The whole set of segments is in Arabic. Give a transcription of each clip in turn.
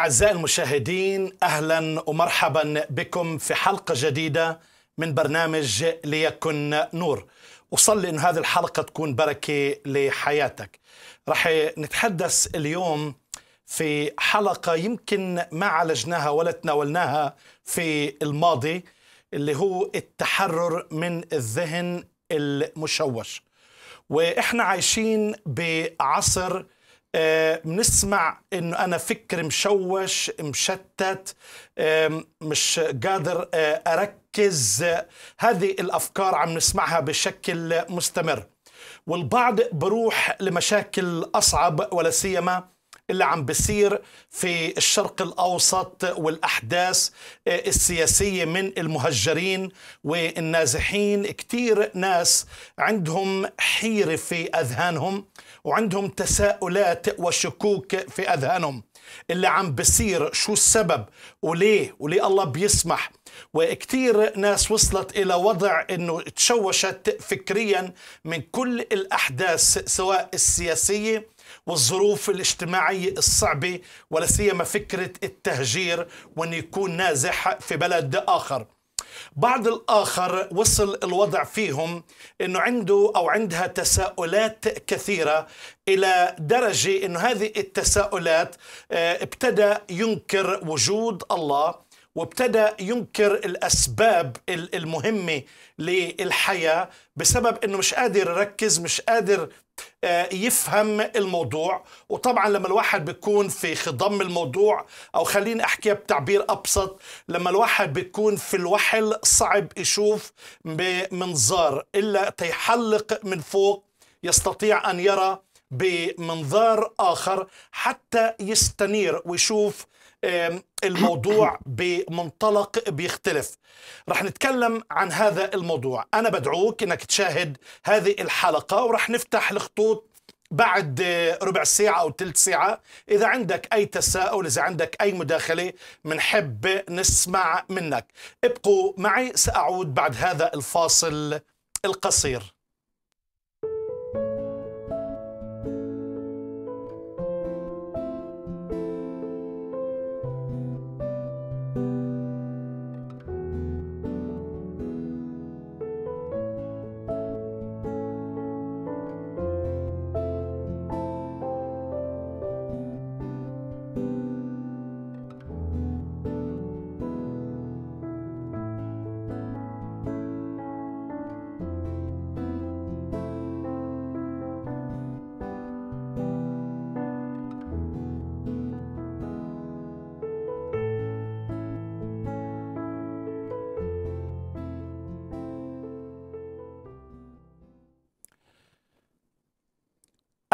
أعزائي المشاهدين أهلا ومرحبا بكم في حلقة جديدة من برنامج ليكن نور وصلي أن هذه الحلقة تكون بركة لحياتك رح نتحدث اليوم في حلقة يمكن ما عالجناها ولا تناولناها في الماضي اللي هو التحرر من الذهن المشوش وإحنا عايشين بعصر آه، بنسمع انه انا فكر مشوش مشتت مش قادر آه، اركز هذه الافكار عم نسمعها بشكل مستمر والبعض بروح لمشاكل اصعب ولا سيما اللي عم بصير في الشرق الاوسط والاحداث آه، السياسيه من المهجرين والنازحين كثير ناس عندهم حيره في اذهانهم وعندهم تساؤلات وشكوك في أذهانهم اللي عم بصير شو السبب وليه وليه الله بيسمح وكثير ناس وصلت إلى وضع أنه تشوشت فكريا من كل الأحداث سواء السياسية والظروف الاجتماعية الصعبة ولا سيما فكرة التهجير وأن يكون نازح في بلد آخر بعض الآخر وصل الوضع فيهم أنه عنده أو عندها تساؤلات كثيرة إلى درجة أنه هذه التساؤلات آه، ابتدى ينكر وجود الله وابتدى ينكر الاسباب المهمه للحياه بسبب انه مش قادر يركز مش قادر آه، يفهم الموضوع وطبعا لما الواحد بيكون في خضم الموضوع او خليني احكيها بتعبير ابسط لما الواحد بيكون في الوحل صعب يشوف بمنظار الا تيحلق من فوق يستطيع ان يرى بمنظار اخر حتى يستنير ويشوف الموضوع بمنطلق بيختلف رح نتكلم عن هذا الموضوع أنا بدعوك أنك تشاهد هذه الحلقة ورح نفتح الخطوط بعد ربع ساعة أو ثلث ساعة إذا عندك أي تساؤل إذا عندك أي مداخلة بنحب نسمع منك ابقوا معي سأعود بعد هذا الفاصل القصير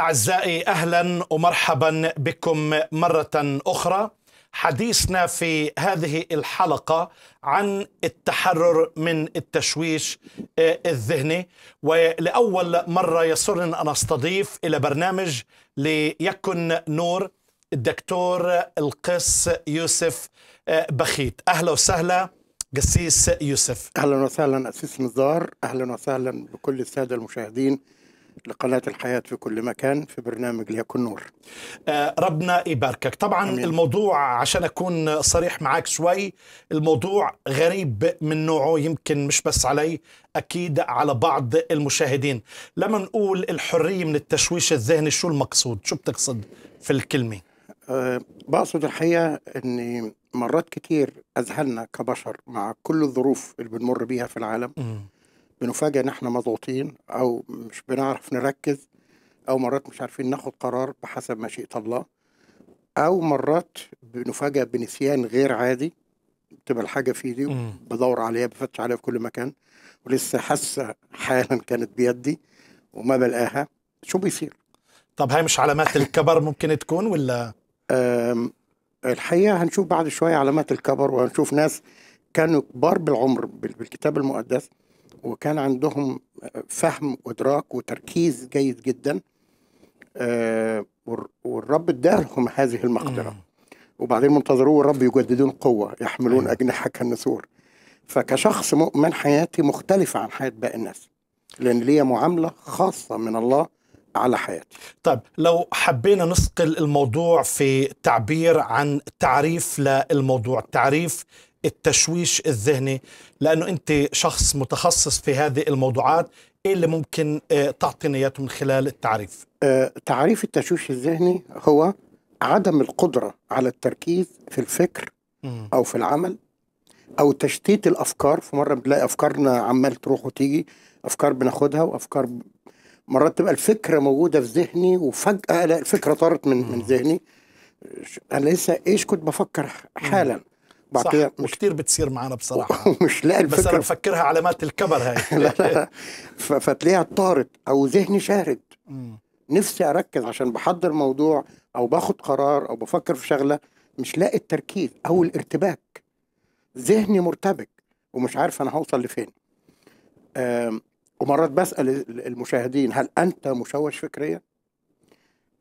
أعزائي أهلا ومرحبا بكم مرة أخرى حديثنا في هذه الحلقة عن التحرر من التشويش آه، الذهني ولأول مرة يسرني أن أستضيف إلى برنامج ليكن نور الدكتور القس يوسف آه، بخيت أهلا وسهلا قسيس يوسف أهلا وسهلا أسيس نزار أهلا وسهلا بكل السادة المشاهدين لقناة الحياة في كل مكان في برنامج ليكن نور آه، ربنا يباركك طبعا أمين. الموضوع عشان أكون صريح معك شوي الموضوع غريب من نوعه يمكن مش بس علي أكيد على بعض المشاهدين لما نقول الحرية من التشويش الذهني شو المقصود شو بتقصد في الكلمة أه بقصد الحقيقة أني مرات كتير أذهلنا كبشر مع كل الظروف اللي بنمر بيها في العالم م. بنفاجئ ان احنا مضغوطين او مش بنعرف نركز او مرات مش عارفين ناخد قرار بحسب مشيئه الله او مرات بنفاجئ بنسيان غير عادي بتبقى الحاجه في ايدي بدور عليها بفتش عليها في كل مكان ولسه حاسه حالا كانت بيدي وما بلقاها شو بيصير طب هاي مش علامات الكبر ممكن تكون ولا الحقيقه هنشوف بعد شويه علامات الكبر وهنشوف ناس كانوا كبار بالعمر بالكتاب المقدس وكان عندهم فهم وادراك وتركيز جيد جدا آه، والرب ادالهم هذه المقدره وبعدين منتظروه والرب يجددون قوه يحملون اجنحه كالنسور فكشخص مؤمن حياتي مختلفه عن حياه باقي الناس لان ليا معامله خاصه من الله على حياتي طيب لو حبينا نصقل الموضوع في تعبير عن تعريف للموضوع تعريف التشويش الذهني لانه انت شخص متخصص في هذه الموضوعات ايه اللي ممكن آه، تعطينا اياه من خلال التعريف آه، تعريف التشويش الذهني هو عدم القدره على التركيز في الفكر او في العمل او تشتيت الافكار في مره بنلاقي افكارنا عمال تروح وتيجي افكار بناخدها وافكار مرات تبقى الفكره موجوده في ذهني وفجاه لا الفكره طارت من من ذهني انا لسه ايش كنت بفكر حالا بعطيها مش كثير بتصير معنا بصراحه مش لاقي الفكره بس انا بفكرها علامات الكبر هاي لا لا فتلاقيها طارت او ذهني شارد نفسي اركز عشان بحضر موضوع او باخد قرار او بفكر في شغله مش لاقي التركيز او الارتباك ذهني مرتبك ومش عارف انا هوصل لفين ومرات بسال المشاهدين هل انت مشوش فكريا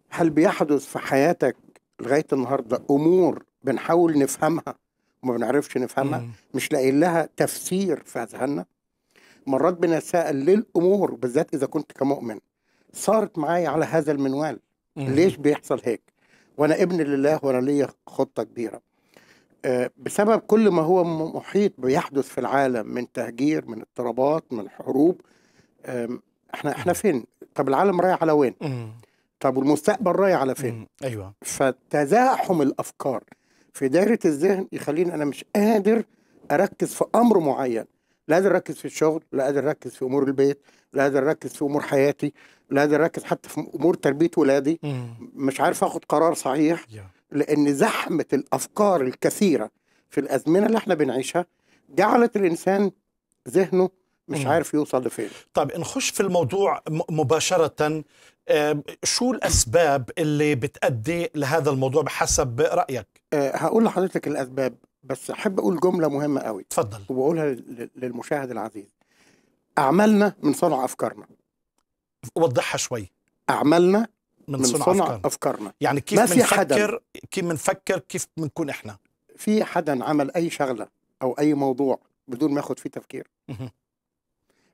هل بيحدث في حياتك لغايه النهارده امور بنحاول نفهمها ما بنعرفش نفهمها مش لاقيين لها تفسير في اذهاننا مرات بنتساءل ليه الامور بالذات اذا كنت كمؤمن صارت معايا على هذا المنوال ليش بيحصل هيك وانا ابن لله وانا ليا خطه كبيره آه، بسبب كل ما هو محيط بيحدث في العالم من تهجير من اضطرابات من حروب احنا احنا فين طب العالم رايح على وين طب والمستقبل رايح على فين ايوه فتزاحم الافكار في دايره الذهن يخليني انا مش قادر اركز في امر معين لا قادر اركز في الشغل لا قادر اركز في امور البيت لا قادر اركز في امور حياتي لا قادر اركز حتى في امور تربيه ولادي مش عارف اخد قرار صحيح لان زحمه الافكار الكثيره في الازمنه اللي احنا بنعيشها جعلت الانسان ذهنه مش عارف يوصل لفين طب نخش في الموضوع مباشره آه، شو الاسباب اللي بتأدي لهذا الموضوع بحسب رايك آه، هقول لحضرتك الاسباب بس احب اقول جمله مهمه قوي اتفضل وبقولها للمشاهد العزيز اعمالنا من صنع افكارنا وضحها شوي اعمالنا من, من صنع, صنع أفكارنا. افكارنا يعني كيف بنفكر كيف بنفكر كيف بنكون احنا في حدا عمل اي شغله او اي موضوع بدون ما ياخد فيه تفكير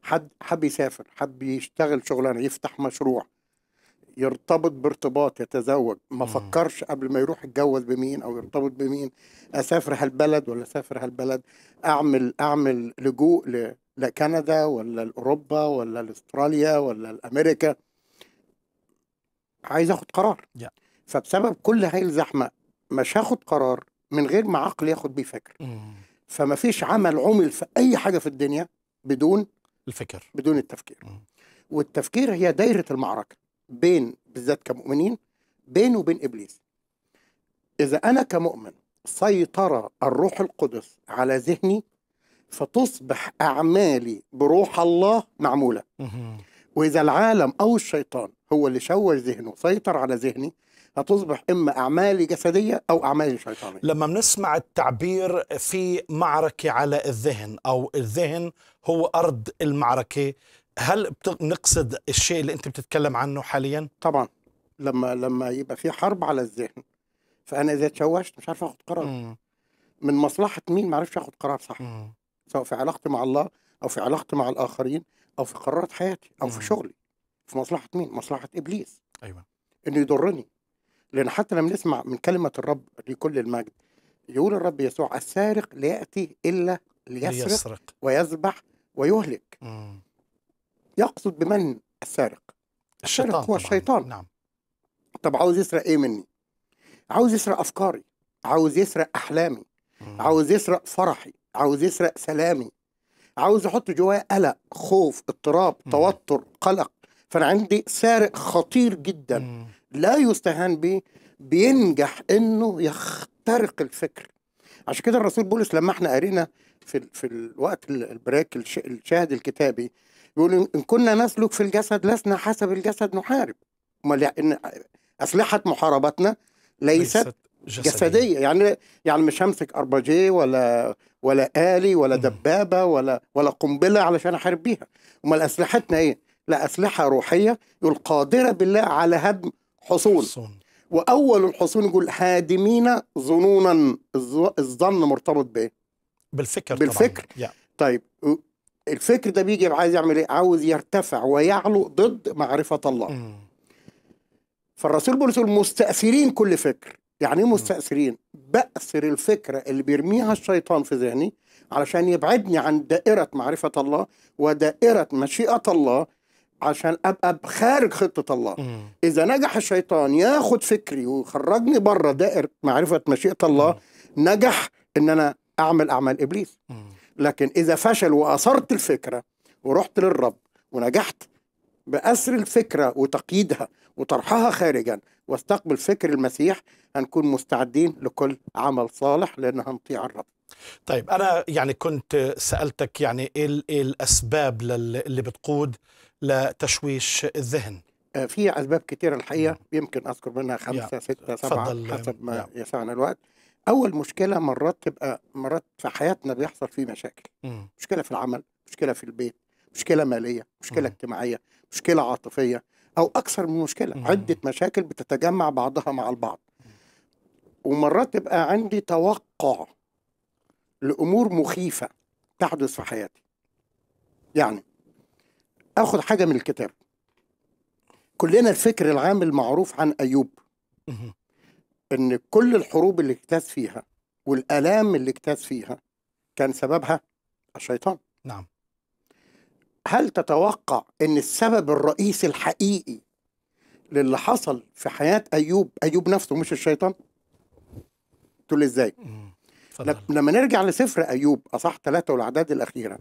حد حب يسافر حب يشتغل شغلانه يفتح مشروع يرتبط بارتباط يتزوج ما فكرش قبل ما يروح يتجوز بمين او يرتبط بمين اسافر هالبلد ولا اسافر هالبلد اعمل اعمل لجوء لكندا ولا لاوروبا ولا لاستراليا ولا لامريكا عايز اخد قرار yeah. فبسبب كل هاي الزحمه مش هاخد قرار من غير ما عقل ياخد بيه فكر فما فيش عمل عمل في اي حاجه في الدنيا بدون الفكر بدون التفكير والتفكير هي دايره المعركه بين بالذات كمؤمنين بينه وبين ابليس اذا انا كمؤمن سيطر الروح القدس على ذهني فتصبح اعمالي بروح الله معموله واذا العالم او الشيطان هو اللي شوش ذهنه سيطر على ذهني هتصبح اما اعمالي جسديه او اعمالي شيطانيه. لما بنسمع التعبير في معركه على الذهن او الذهن هو ارض المعركه هل نقصد الشيء اللي انت بتتكلم عنه حاليا طبعا لما لما يبقى في حرب على الذهن فانا اذا تشوشت مش عارف اخد قرار من مصلحه مين ما اعرفش اخد قرار صح سواء في علاقتي مع الله او في علاقتي مع الاخرين او في قرارات حياتي او في شغلي في مصلحه مين مصلحه ابليس ايوه انه يضرني لان حتى لما نسمع من كلمه الرب لكل المجد يقول الرب يسوع السارق لا ياتي الا ليسرق, ليسرق. ويذبح ويهلك يقصد بمن السارق السارق هو طبعاً. الشيطان نعم طب عاوز يسرق ايه مني عاوز يسرق افكاري عاوز يسرق احلامي مم. عاوز يسرق فرحي عاوز يسرق سلامي عاوز يحط جوايا قلق خوف اضطراب مم. توتر قلق فانا عندي سارق خطير جدا مم. لا يستهان به بينجح انه يخترق الفكر عشان كده الرسول بولس لما احنا قرينا في في الوقت البريك الشاهد الكتابي يقول إن كنا نسلك في الجسد لسنا حسب الجسد نحارب لأن أسلحة محاربتنا ليست, ليست جسدية. جسدية يعني يعني مش همسك أرباجي ولا ولا آلي ولا دبابة ولا ولا قنبلة علشان أحارب بيها أمال أسلحتنا إيه؟ لا أسلحة روحية يقول قادرة بالله على هدم حصون, حصون. وأول الحصون يقول هادمين ظنونا الظن مرتبط بإيه؟ بالفكر بالفكر طبعاً. طيب الفكر ده بيجي عايز يعمل ايه عاوز يرتفع ويعلو ضد معرفه الله فالرسول بولس مستأثرين كل فكر يعني ايه مستأثرين بأثر الفكرة اللي بيرميها الشيطان في ذهني علشان يبعدني عن دائرة معرفة الله ودائرة مشيئة الله عشان ابقى خارج خطه الله مم. اذا نجح الشيطان ياخد فكري ويخرجني بره دائره معرفه مشيئه الله مم. نجح ان انا اعمل اعمال ابليس مم. لكن إذا فشل وأثرت الفكرة ورحت للرب ونجحت بأسر الفكرة وتقييدها وطرحها خارجا واستقبل فكر المسيح هنكون مستعدين لكل عمل صالح لأن هنطيع الرب طيب أنا يعني كنت سألتك يعني إيه, إيه الأسباب اللي بتقود لتشويش الذهن آه، في أسباب كثيرة الحقيقة يمكن أذكر منها خمسة ستة سبعة حسب ما يسعنا الوقت اول مشكله مرات تبقى مرات في حياتنا بيحصل فيه مشاكل م. إمم. مشكله في العمل مشكله في البيت مشكله ماليه مشكله م. إمم. اجتماعيه مشكله عاطفيه او اكثر من مشكله م. إمم. عده مشاكل بتتجمع بعضها مع البعض ومرات تبقى عندي توقع لامور مخيفه تحدث في حياتي يعني اخد حاجه من الكتاب كلنا الفكر العام المعروف عن ايوب ان كل الحروب اللي اجتاز فيها والالام اللي اجتاز فيها كان سببها الشيطان نعم هل تتوقع ان السبب الرئيسي الحقيقي للي حصل في حياه ايوب ايوب نفسه مش الشيطان تقول ازاي لما نرجع لسفر ايوب اصح ثلاثه والاعداد الاخيره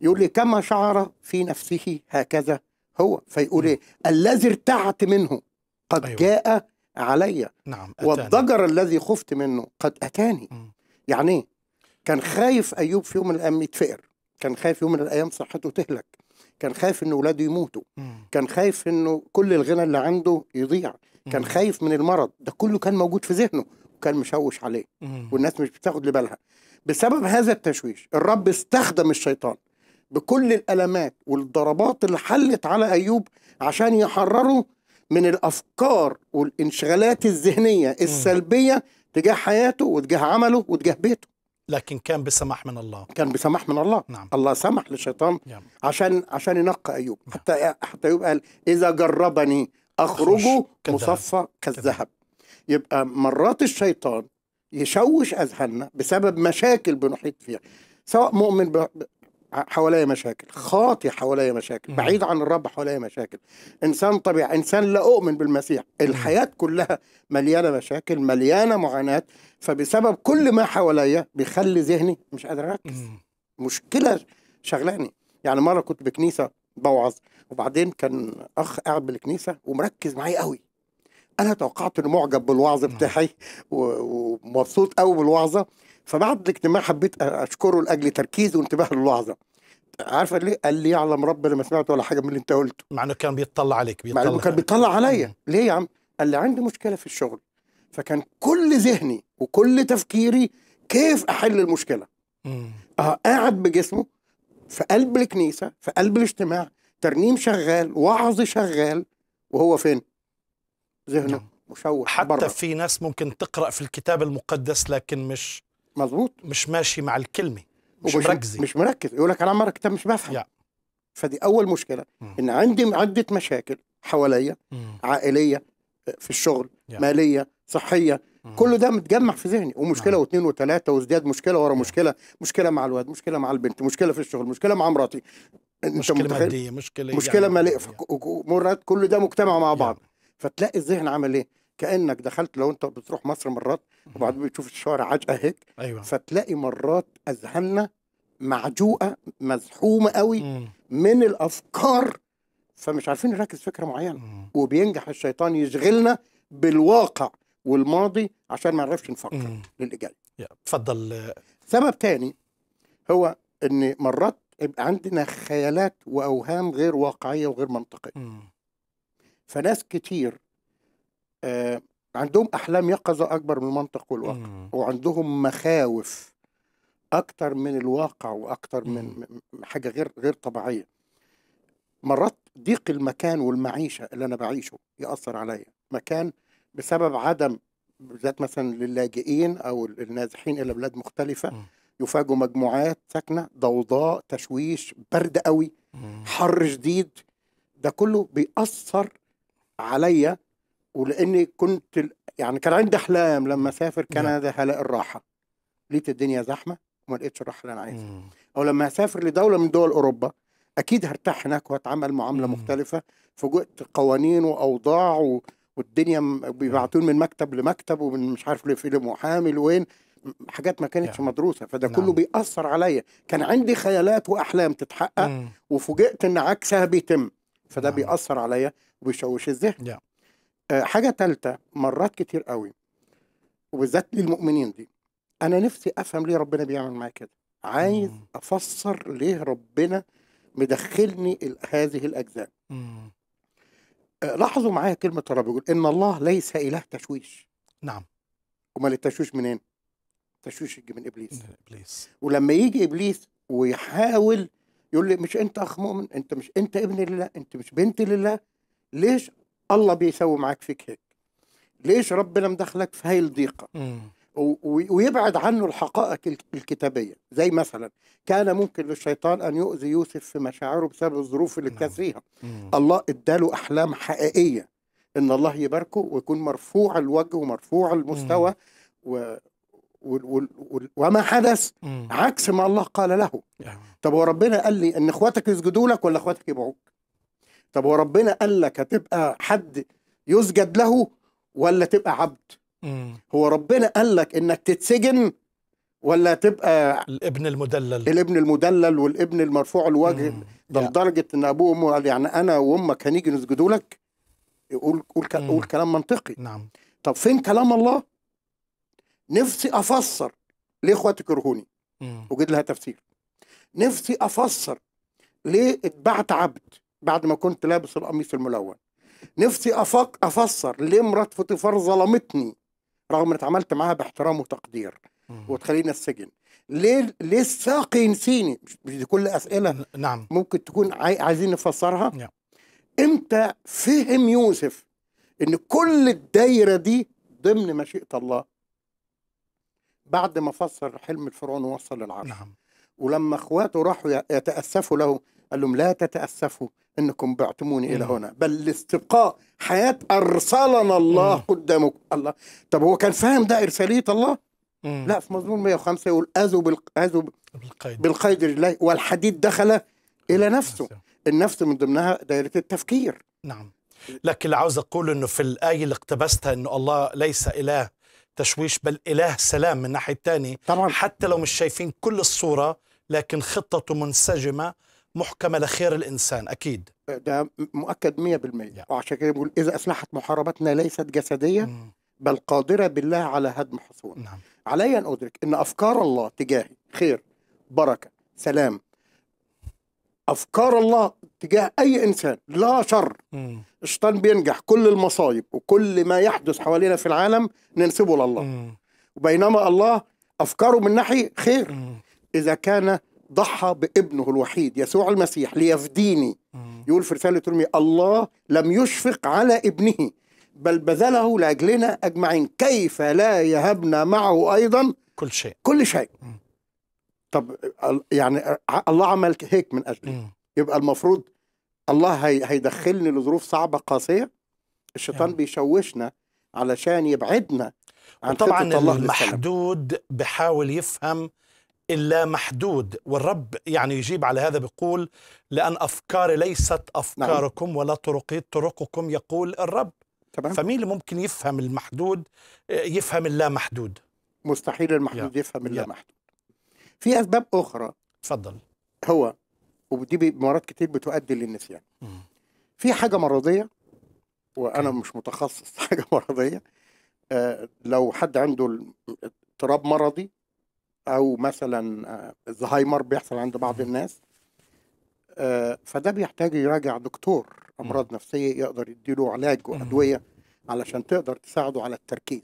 يقول لي كما شعر في نفسه هكذا هو فيقول ايه الذي ارتعت منه قد أيوة. جاء علي نعم أتاني. والضجر الذي خفت منه قد أتاني م. يعني إيه؟ كان خايف أيوب في يوم من الأيام يتفقر كان خايف يوم من الأيام صحته تهلك كان خايف إن أولاده يموتوا كان خايف إنه كل الغنى اللي عنده يضيع كان خايف من المرض ده كله كان موجود في ذهنه وكان مشوش عليه والناس مش بتاخد لبالها بسبب هذا التشويش الرب استخدم الشيطان بكل الألمات والضربات اللي حلت على أيوب عشان يحرره من الافكار والانشغالات الذهنيه السلبيه تجاه حياته وتجاه عمله وتجاه بيته لكن كان بسماح من الله كان بسماح من الله نعم. الله سمح للشيطان نعم. عشان عشان ينقى ايوب نعم. حتى حتى ايوب قال اذا جربني اخرجه مصفى كالذهب يبقى مرات الشيطان يشوش اذهاننا بسبب مشاكل بنحيط فيها سواء مؤمن حواليا مشاكل خاطي حواليا مشاكل بعيد عن الرب حواليا مشاكل انسان طبيعي انسان لا اؤمن بالمسيح الحياه كلها مليانه مشاكل مليانه معاناه فبسبب كل ما حواليا بيخلي ذهني مش قادر اركز مشكله شغلاني يعني مره كنت بكنيسه بوعظ وبعدين كان اخ قاعد بالكنيسه ومركز معايا قوي انا توقعت انه معجب بالوعظ بتاعي ومبسوط قوي بالوعظه فبعد الاجتماع حبيت اشكره لاجل تركيزه وانتباهه للحظه عارفه ليه؟ قال لي يعلم رب انا ما سمعت ولا حاجه من اللي انت قلته مع انه كان بيطلع عليك بيطلع مع انه كان بيطلع عليا ليه يا عم؟ قال لي عندي مشكله في الشغل فكان كل ذهني وكل تفكيري كيف احل المشكله امم. اه قاعد بجسمه في قلب الكنيسه في قلب الاجتماع ترنيم شغال وعظ شغال وهو فين ذهنه نعم. مشوه حتى بره. في ناس ممكن تقرا في الكتاب المقدس لكن مش مظبوط مش ماشي مع الكلمه مش, مش مركز مش مركز يقول لك انا عمرك كتاب مش بفهم yeah. فدي اول مشكله مم. ان عندي عده مشاكل حواليا عائليه آه، في الشغل yeah. ماليه صحيه مم. كل ده متجمع في ذهني ومشكله نعم. واثنين وثلاثه وازدياد مشكله ورا مشكله مشكله مع الواد مشكله مع البنت مشكله في الشغل مشكله مع مراتي مشكله ماديه مشكله مشكله يعني ماليه مرات كل ده مجتمع مع بعض yeah. فتلاقي الذهن عمل ايه كانك دخلت لو انت بتروح مصر مرات وبعدين بتشوف الشوارع عجقه هيك أيوة. فتلاقي مرات اذهاننا معجوقه مزحومه قوي مم. من الافكار فمش عارفين نركز فكره معينه مم. وبينجح الشيطان يشغلنا بالواقع والماضي عشان ما نعرفش نفكر للاجابه اتفضل سبب تاني هو ان مرات يبقى عندنا خيالات واوهام غير واقعيه وغير منطقيه فناس كتير آه، عندهم احلام يقظه اكبر من المنطق والواقع مم. وعندهم مخاوف اكتر من الواقع واكتر من حاجه غير غير طبيعيه مرات ضيق المكان والمعيشه اللي انا بعيشه ياثر عليا مكان بسبب عدم بالذات مثلا للاجئين او النازحين الى بلاد مختلفه م. يفاجوا مجموعات ساكنه ضوضاء تشويش برد قوي حر شديد ده كله بيأثر عليا ولاني كنت يعني كان عندي احلام لما اسافر نعم. كندا هلاقي الراحه لقيت الدنيا زحمه وما لقيتش الراحه اللي انا عايزها او لما اسافر لدوله من دول اوروبا اكيد هرتاح هناك وهتعامل معامله مم. مختلفه فوجئت قوانين واوضاع و... والدنيا بيبعتون من مكتب لمكتب ومن مش عارف ليه محامي وين حاجات ما كانتش يعني. مدروسه فده نعم. كله بيأثر عليا كان عندي خيالات واحلام تتحقق وفوجئت ان عكسها بيتم فده نعم. بيأثر عليا وبيشوش الذهن نعم. آه، حاجة تالتة مرات كتير قوي وبالذات للمؤمنين دي أنا نفسي أفهم ليه ربنا بيعمل معايا كده عايز مم. أفسر ليه ربنا مدخلني هذه الأجزاء مم. آه، لاحظوا معايا كلمة رب يقول إن الله ليس إله تشويش نعم أمال التشويش منين؟ التشويش يجي من إبليس إبليس ولما يجي إبليس ويحاول يقول لي مش أنت أخ مؤمن أنت مش أنت ابن لله أنت مش بنت لله ليش الله بيسوي معك فيك هيك ليش ربنا مدخلك في هاي الضيقه ويبعد عنه الحقائق الكتابيه زي مثلا كان ممكن للشيطان ان يؤذي يوسف في مشاعره بسبب الظروف اللي نعم. كان فيها الله اداله احلام حقيقيه ان الله يباركه ويكون مرفوع الوجه ومرفوع المستوى و... و... و... وما حدث عكس ما الله قال له طب وربنا قال لي ان اخواتك يسجدوا لك ولا اخواتك يبعوك طب هو ربنا قال لك هتبقى حد يسجد له ولا تبقى عبد هو ربنا قال لك انك تتسجن ولا تبقى الابن المدلل الابن المدلل والابن المرفوع الوجه ده لدرجه ان ابوه وامه قال يعني انا وامك هنيجي نسجدوا لك يقول قول قول كلام منطقي نعم طب فين كلام الله نفسي افسر ليه اخواتي كرهوني وجد لها تفسير نفسي افسر ليه اتبعت عبد بعد ما كنت لابس القميص الملون نفسي أفق أفسر ليه مرات فوتيفار ظلمتني رغم ان اتعاملت معاها باحترام وتقدير وتخليني السجن ليه ليه الساق ينسيني مش دي كل اسئله نعم ممكن تكون عايزين نفسرها نعم. امتى فهم يوسف ان كل الدايره دي ضمن مشيئه الله بعد ما فسر حلم الفرعون ووصل للعرش نعم ولما اخواته راحوا يتاسفوا له قال لهم لا تتأسفوا أنكم بعتموني إلى هنا بل لاستبقاء حياة أرسلنا الله قدامكم الله طب هو كان فاهم ده إرسالية الله لا في مزمور 105 يقول أذوا بالقيد, بالقيد لله والحديد دخل إلى نفسه النفس من ضمنها دائرة التفكير نعم لكن اللي عاوز أقول أنه في الآية اللي اقتبستها أنه الله ليس إله تشويش بل إله سلام من ناحية الثانية طبعا حتى لو مش شايفين كل الصورة لكن خطته منسجمة محكمة لخير الإنسان أكيد ده مؤكد 100% نعم. وعشان كده بقول إذا أفلحت محاربتنا ليست جسدية مم. بل قادرة بالله على هدم حصون نعم. علي أن أدرك أن أفكار الله تجاهي خير بركة سلام أفكار الله تجاه أي إنسان لا شر الشيطان بينجح كل المصايب وكل ما يحدث حوالينا في العالم ننسبه لله مم. وبينما الله أفكاره من ناحية خير مم. إذا كان ضحى بابنه الوحيد يسوع المسيح ليفديني يقول في رسالة ترمي الله لم يشفق على ابنه بل بذله لأجلنا أجمعين كيف لا يهبنا معه أيضا كل شيء كل شيء طب يعني الله عمل هيك من أجلي يبقى المفروض الله هي هيدخلني لظروف صعبة قاسية الشيطان يعني. بيشوشنا علشان يبعدنا عن طبعا المحدود بحاول يفهم إلا محدود والرب يعني يجيب على هذا بيقول لأن أفكاري ليست نعم. أفكاركم ولا طرقي طرقكم يقول الرب تمام. فمين اللي ممكن يفهم المحدود آه، يفهم اللا محدود مستحيل المحدود يا. يفهم اللا محدود في أسباب أخرى تفضل هو ودي مرات كتير بتؤدي للنسيان يعني. في حاجة مرضية وأنا مش متخصص حاجة مرضية آه لو حد عنده اضطراب مرضي او مثلا آه، الزهايمر بيحصل عند بعض الناس آه، فده بيحتاج يراجع دكتور امراض نفسيه يقدر يديله علاج وادويه علشان تقدر تساعده على التركيز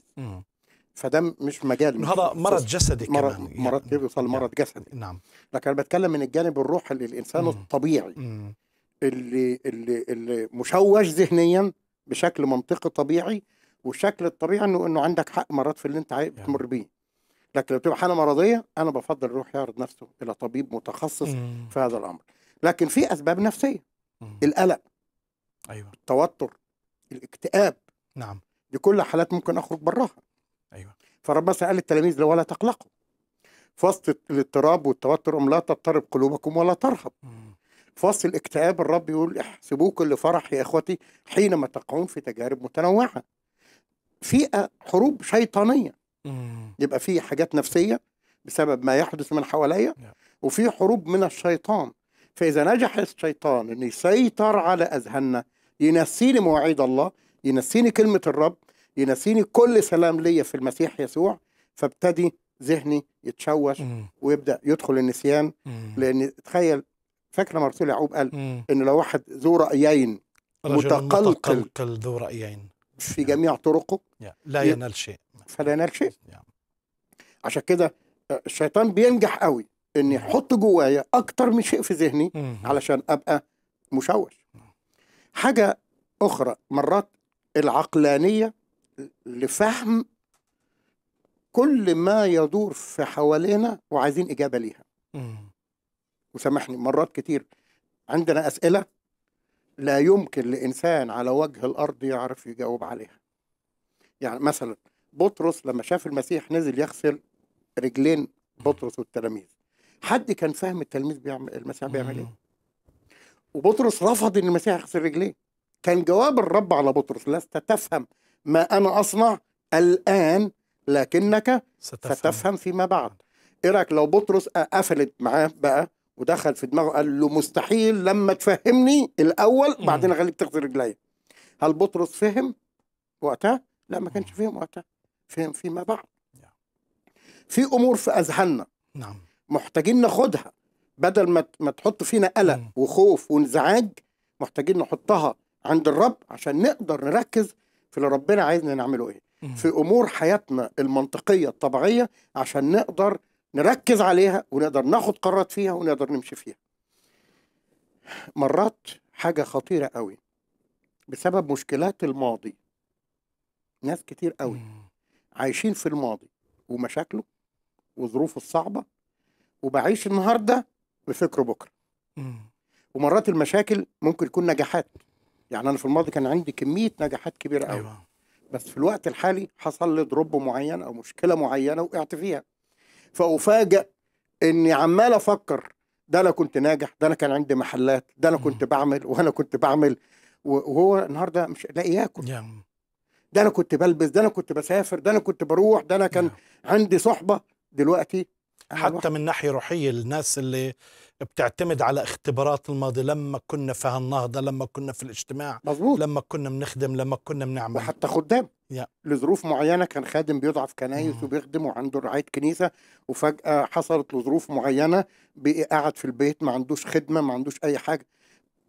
فده مش مجال هذا مرض جسدي مرض كمان يعني مرض بيوصل يعني مرض جسدي نعم لكن انا بتكلم من الجانب الروحي للانسان مم. الطبيعي مم. اللي اللي اللي مشوش ذهنيا بشكل منطقي طبيعي والشكل الطبيعي انه انه عندك حق مرات في اللي انت عايز بتمر بيه لكن لو تبقى حاله مرضيه انا بفضل يروح يعرض نفسه الى طبيب متخصص مم. في هذا الامر لكن في اسباب نفسيه مم. القلق ايوه التوتر الاكتئاب نعم دي كل حالات ممكن اخرج براها ايوه فربنا قال التلاميذ ولا تقلقوا في وسط الاضطراب والتوتر أم لا تضطرب قلوبكم ولا ترهب في وسط الاكتئاب الرب يقول احسبوك لفرح يا اخوتي حينما تقعون في تجارب متنوعه في حروب شيطانيه يبقى في حاجات نفسيه بسبب ما يحدث من حواليا نعم. وفي حروب من الشيطان فاذا نجح الشيطان انه يسيطر على اذهاننا ينسيني مواعيد الله ينسيني كلمه الرب ينسيني كل سلام ليا في المسيح يسوع فابتدي ذهني يتشوش ويبدا يدخل النسيان لان تخيل فاكر لما رسول يعقوب قال ان لو واحد ذو رايين متقلقل ذو رايين في جميع طرقه لا ينال شيء فلا ينال شيء نعم. عشان كده آه، الشيطان بينجح قوي ان يحط جوايا اكتر من شيء في ذهني علشان ابقى مشوش حاجه اخرى مرات العقلانيه لفهم كل ما يدور في حوالينا وعايزين اجابه ليها وسامحني مرات كتير عندنا اسئله لا يمكن لانسان على وجه الارض يعرف يجاوب عليها يعني مثلا بطرس لما شاف المسيح نزل يغسل رجلين بطرس والتلاميذ حد كان فاهم التلميذ بيعمل المسيح بيعمل ايه وبطرس رفض ان المسيح يغسل رجليه كان جواب الرب على بطرس لست تفهم ما انا اصنع الان لكنك ستفهم, ستفهم فيما بعد ايه رايك لو بطرس قفلت معاه بقى ودخل في دماغه قال له مستحيل لما تفهمني الاول بعدين اخليك تغسل رجليا هل بطرس فهم وقتها لا ما كانش فهم وقتها فيما فيما بعد نعم. في امور في اذهاننا نعم محتاجين ناخدها بدل ما ما تحط فينا قلق وخوف وانزعاج محتاجين نحطها عند الرب عشان نقدر نركز في اللي ربنا عايزنا نعمله ايه في امور حياتنا المنطقيه الطبيعيه عشان نقدر نركز عليها ونقدر ناخد قرارات فيها ونقدر نمشي فيها مرات حاجه خطيره قوي بسبب مشكلات الماضي ناس كتير قوي عايشين في الماضي ومشاكله وظروفه الصعبه وبعيش النهارده بفكره بكره ومرات المشاكل ممكن تكون نجاحات يعني انا في الماضي كان عندي كميه نجاحات كبيره قوي أيوة. بس في الوقت الحالي حصل لي دروب معين او مشكله معينه وقعت فيها فافاجئ اني عمال افكر ده انا كنت ناجح ده انا كان عندي محلات ده انا كنت بعمل وانا كنت بعمل وهو النهارده مش لاقي ياكل ده انا كنت بلبس ده انا كنت بسافر ده انا كنت بروح ده انا كان نعم. عندي صحبه دلوقتي حتى من ناحيه روحيه الناس اللي بتعتمد على اختبارات الماضي لما كنا في هالنهضه لما كنا في الاجتماع مزبوط. لما كنا بنخدم لما كنا بنعمل وحتى خدام لظروف معينه كان خادم بيضعف كنايس وبيخدم وعنده رعايه كنيسه وفجاه حصلت لظروف معينه بقي قاعد في البيت ما عندوش خدمه ما عندوش اي حاجه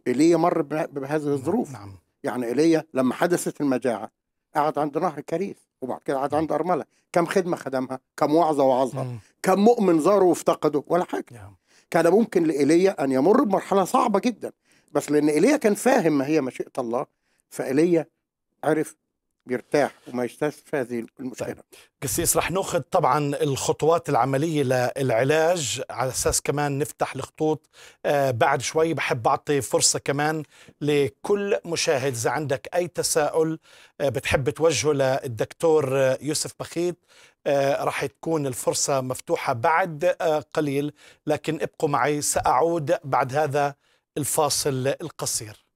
ايليا مر بهذه نعم، الظروف نعم. يعني ايليا لما حدثت المجاعه قعد عند نهر كريث وبعد كده قعد عند أرملة كم خدمة خدمها كم وعظة وعظها كم مؤمن زاره وافتقده ولا حاجة نعم. كان ممكن لإيليا أن يمر بمرحلة صعبة جدا بس لأن إيليا كان فاهم ما هي مشيئة الله فإيليا عرف بيرتاح وما في هذه المشكله. طيب. قسيس رح ناخذ طبعا الخطوات العمليه للعلاج على اساس كمان نفتح الخطوط آه بعد شوي بحب اعطي فرصه كمان لكل مشاهد اذا عندك اي تساؤل آه بتحب توجهه للدكتور آه، يوسف بخيت آه رح تكون الفرصه مفتوحه بعد آه قليل لكن ابقوا معي ساعود بعد هذا الفاصل القصير.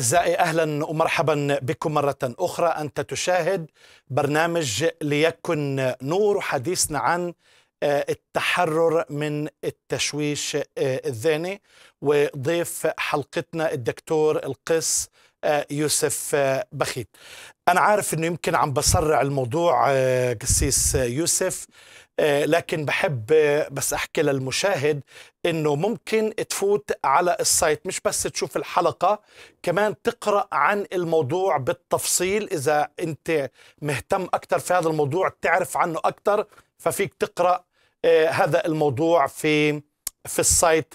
أعزائي أهلا ومرحبا بكم مرة أخرى أنت تشاهد برنامج ليكن نور حديثنا عن آه، التحرر من التشويش آه، الذهني وضيف حلقتنا الدكتور القس آه، يوسف بخيت أنا عارف أنه يمكن عم بسرع الموضوع قسيس يوسف آه، لكن بحب آه، بس احكي للمشاهد انه ممكن تفوت على السايت مش بس تشوف الحلقه كمان تقرا عن الموضوع بالتفصيل اذا انت مهتم اكثر في هذا الموضوع تعرف عنه اكثر ففيك تقرا آه، هذا الموضوع في في السايت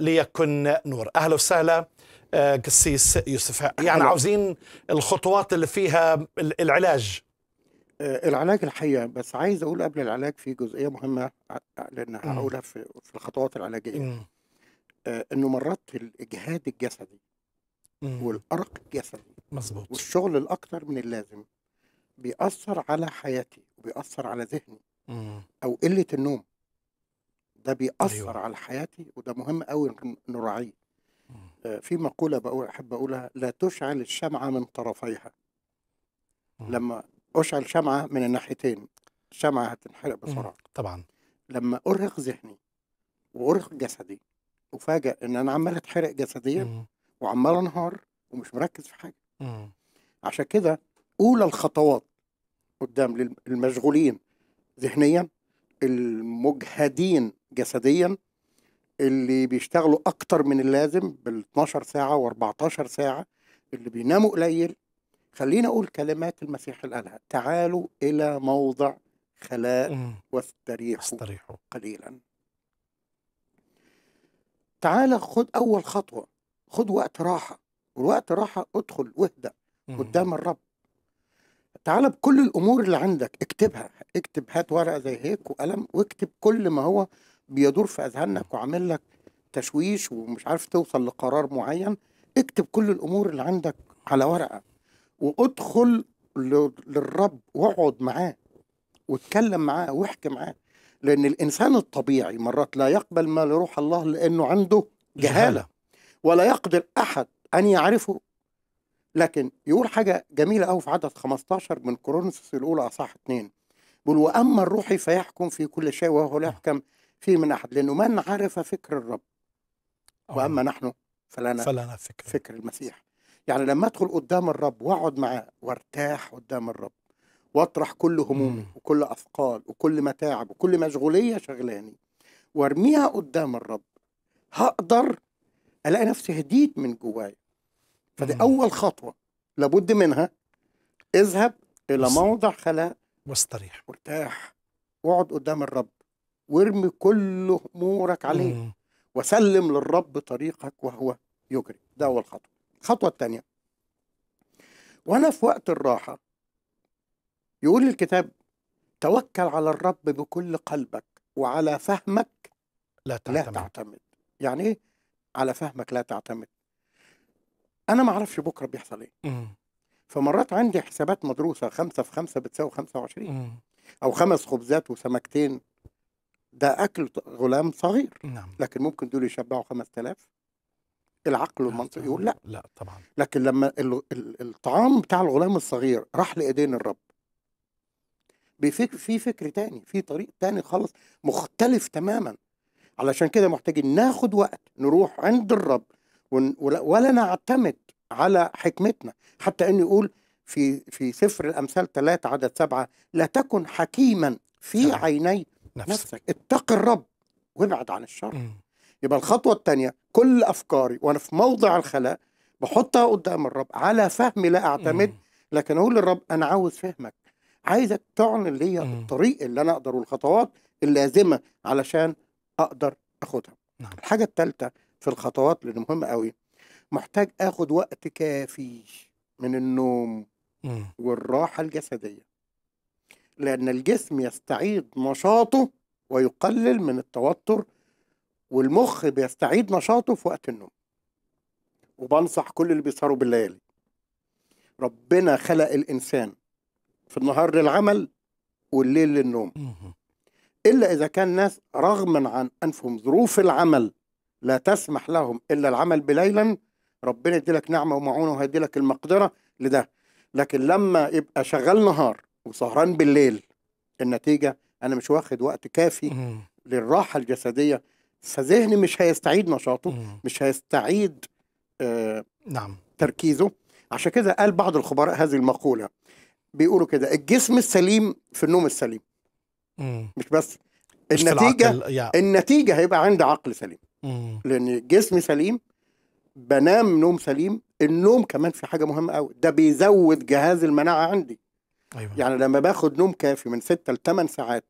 ليكن نور اهلا وسهلا قسيس يوسف يعني عاوزين الخطوات اللي فيها العلاج آه، العلاج الحقيقة، بس عايز أقول قبل العلاج في جزئية مهمة لإن إمم. هقولها في في الخطوات العلاجية. إمم. آه، إنه مرّات الإجهاد الجسدي مم. والأرق الجسدي مظبوط والشغل الاكثر من اللازم، بيأثّر على حياتي وبيأثّر على ذهني مم. أو قِلّة النوم. ده بيأثّر أيوه. على حياتي وده مهم قوي نراعيه. إمم. آه، في مقولة بقول أحب أقولها، "لا تُشعِل الشمعة من طرفيها." مم. لمّا اشعل شمعه من الناحيتين الشمعه هتنحرق بسرعه طبعا لما ارهق ذهني وارهق جسدي وفاجئ ان انا عمال اتحرق جسديا وعمال انهار ومش مركز في حاجه مم. عشان كده اولى الخطوات قدام المشغولين ذهنيا المجهدين جسديا اللي بيشتغلوا اكتر من اللازم بال 12 ساعه و14 ساعه اللي بيناموا قليل خلينا أقول كلمات المسيح الآلهة تعالوا إلى موضع خلاء واستريحوا, استريحوا قليلا تعال خد أول خطوة خد وقت راحة والوقت راحة ادخل واهدأ قدام الرب تعالى بكل الامور اللي عندك اكتبها اكتب هات ورقه زي هيك وقلم واكتب كل ما هو بيدور في اذهانك وعامل لك تشويش ومش عارف توصل لقرار معين اكتب كل الامور اللي عندك على ورقه وادخل للرب واقعد معاه واتكلم معاه واحكي معاه لان الانسان الطبيعي مرات لا يقبل ما لروح الله لانه عنده جهاله ولا يقدر احد ان يعرفه لكن يقول حاجه جميله قوي في عدد 15 من كورنثوس الاولى اصح اثنين بيقول واما الروحي فيحكم في كل شيء وهو لا نعم. يحكم فيه من احد لانه من عرف فكر الرب واما نحن فلنا فلنا فكر فكر المسيح يعني لما ادخل قدام الرب واقعد معاه وارتاح قدام الرب واطرح كل همومي وكل اثقال وكل متاعب وكل مشغوليه شغلاني وارميها قدام الرب هقدر الاقي نفسي هديت من جوايا فدي اول خطوه لابد منها اذهب الى موضع خلاء واستريح وارتاح واقعد قدام الرب وارمي كل امورك عليه وسلم للرب طريقك وهو يجري ده اول خطوه الخطوة الثانية وأنا في وقت الراحة يقول الكتاب توكل على الرب بكل قلبك وعلى فهمك لا تعتمد, لا تعتمد. يعني إيه على فهمك لا تعتمد أنا ما أعرفش بكرة بيحصل إيه فمرات عندي حسابات مدروسة خمسة في خمسة بتساوي خمسة وعشرين أو خمس خبزات وسمكتين ده أكل غلام صغير نعم. لكن ممكن دول يشبعوا 5000 العقل والمنطق يقول لا لا طبعا لكن لما الطعام بتاع الغلام الصغير راح لايدين الرب بفكر في فكر تاني في طريق تاني خالص مختلف تماما علشان كده محتاجين ناخد وقت نروح عند الرب ولا نعتمد على حكمتنا حتى انه يقول في في سفر الامثال ثلاثة عدد سبعة لا تكن حكيما في عيني نفسك, نفسك. اتق الرب وابعد عن الشر يبقى الخطوة الثانية كل أفكاري وأنا في موضع الخلاء بحطها قدام الرب على فهم لا أعتمد لكن أقول للرب أنا عاوز فهمك عايزك تعني ليا الطريق اللي أنا أقدر والخطوات اللازمة علشان أقدر أخدها نعم. الحاجة الثالثة في الخطوات اللي مهمة قوي محتاج آخد وقت كافي من النوم مم. والراحة الجسدية لأن الجسم يستعيد نشاطه ويقلل من التوتر والمخ بيستعيد نشاطه في وقت النوم وبنصح كل اللي بيسهروا بالليالي ربنا خلق الانسان في النهار للعمل والليل للنوم الا اذا كان ناس رغما عن انفهم ظروف العمل لا تسمح لهم الا العمل بليلا ربنا يديلك نعمه ومعونه وهيديلك المقدره لده لكن لما يبقى شغال نهار وسهران بالليل النتيجه انا مش واخد وقت كافي للراحه الجسديه فذهني مش هيستعيد نشاطه مم. مش هيستعيد آه نعم تركيزه عشان كده قال بعض الخبراء هذه المقوله بيقولوا كده الجسم السليم في النوم السليم مم. مش بس مش النتيجه يعني. النتيجه هيبقى عندي عقل سليم مم. لان الجسم سليم بنام نوم سليم النوم كمان في حاجه مهمه قوي ده بيزود جهاز المناعه عندي أيوة. يعني لما باخد نوم كافي من 6 ل 8 ساعات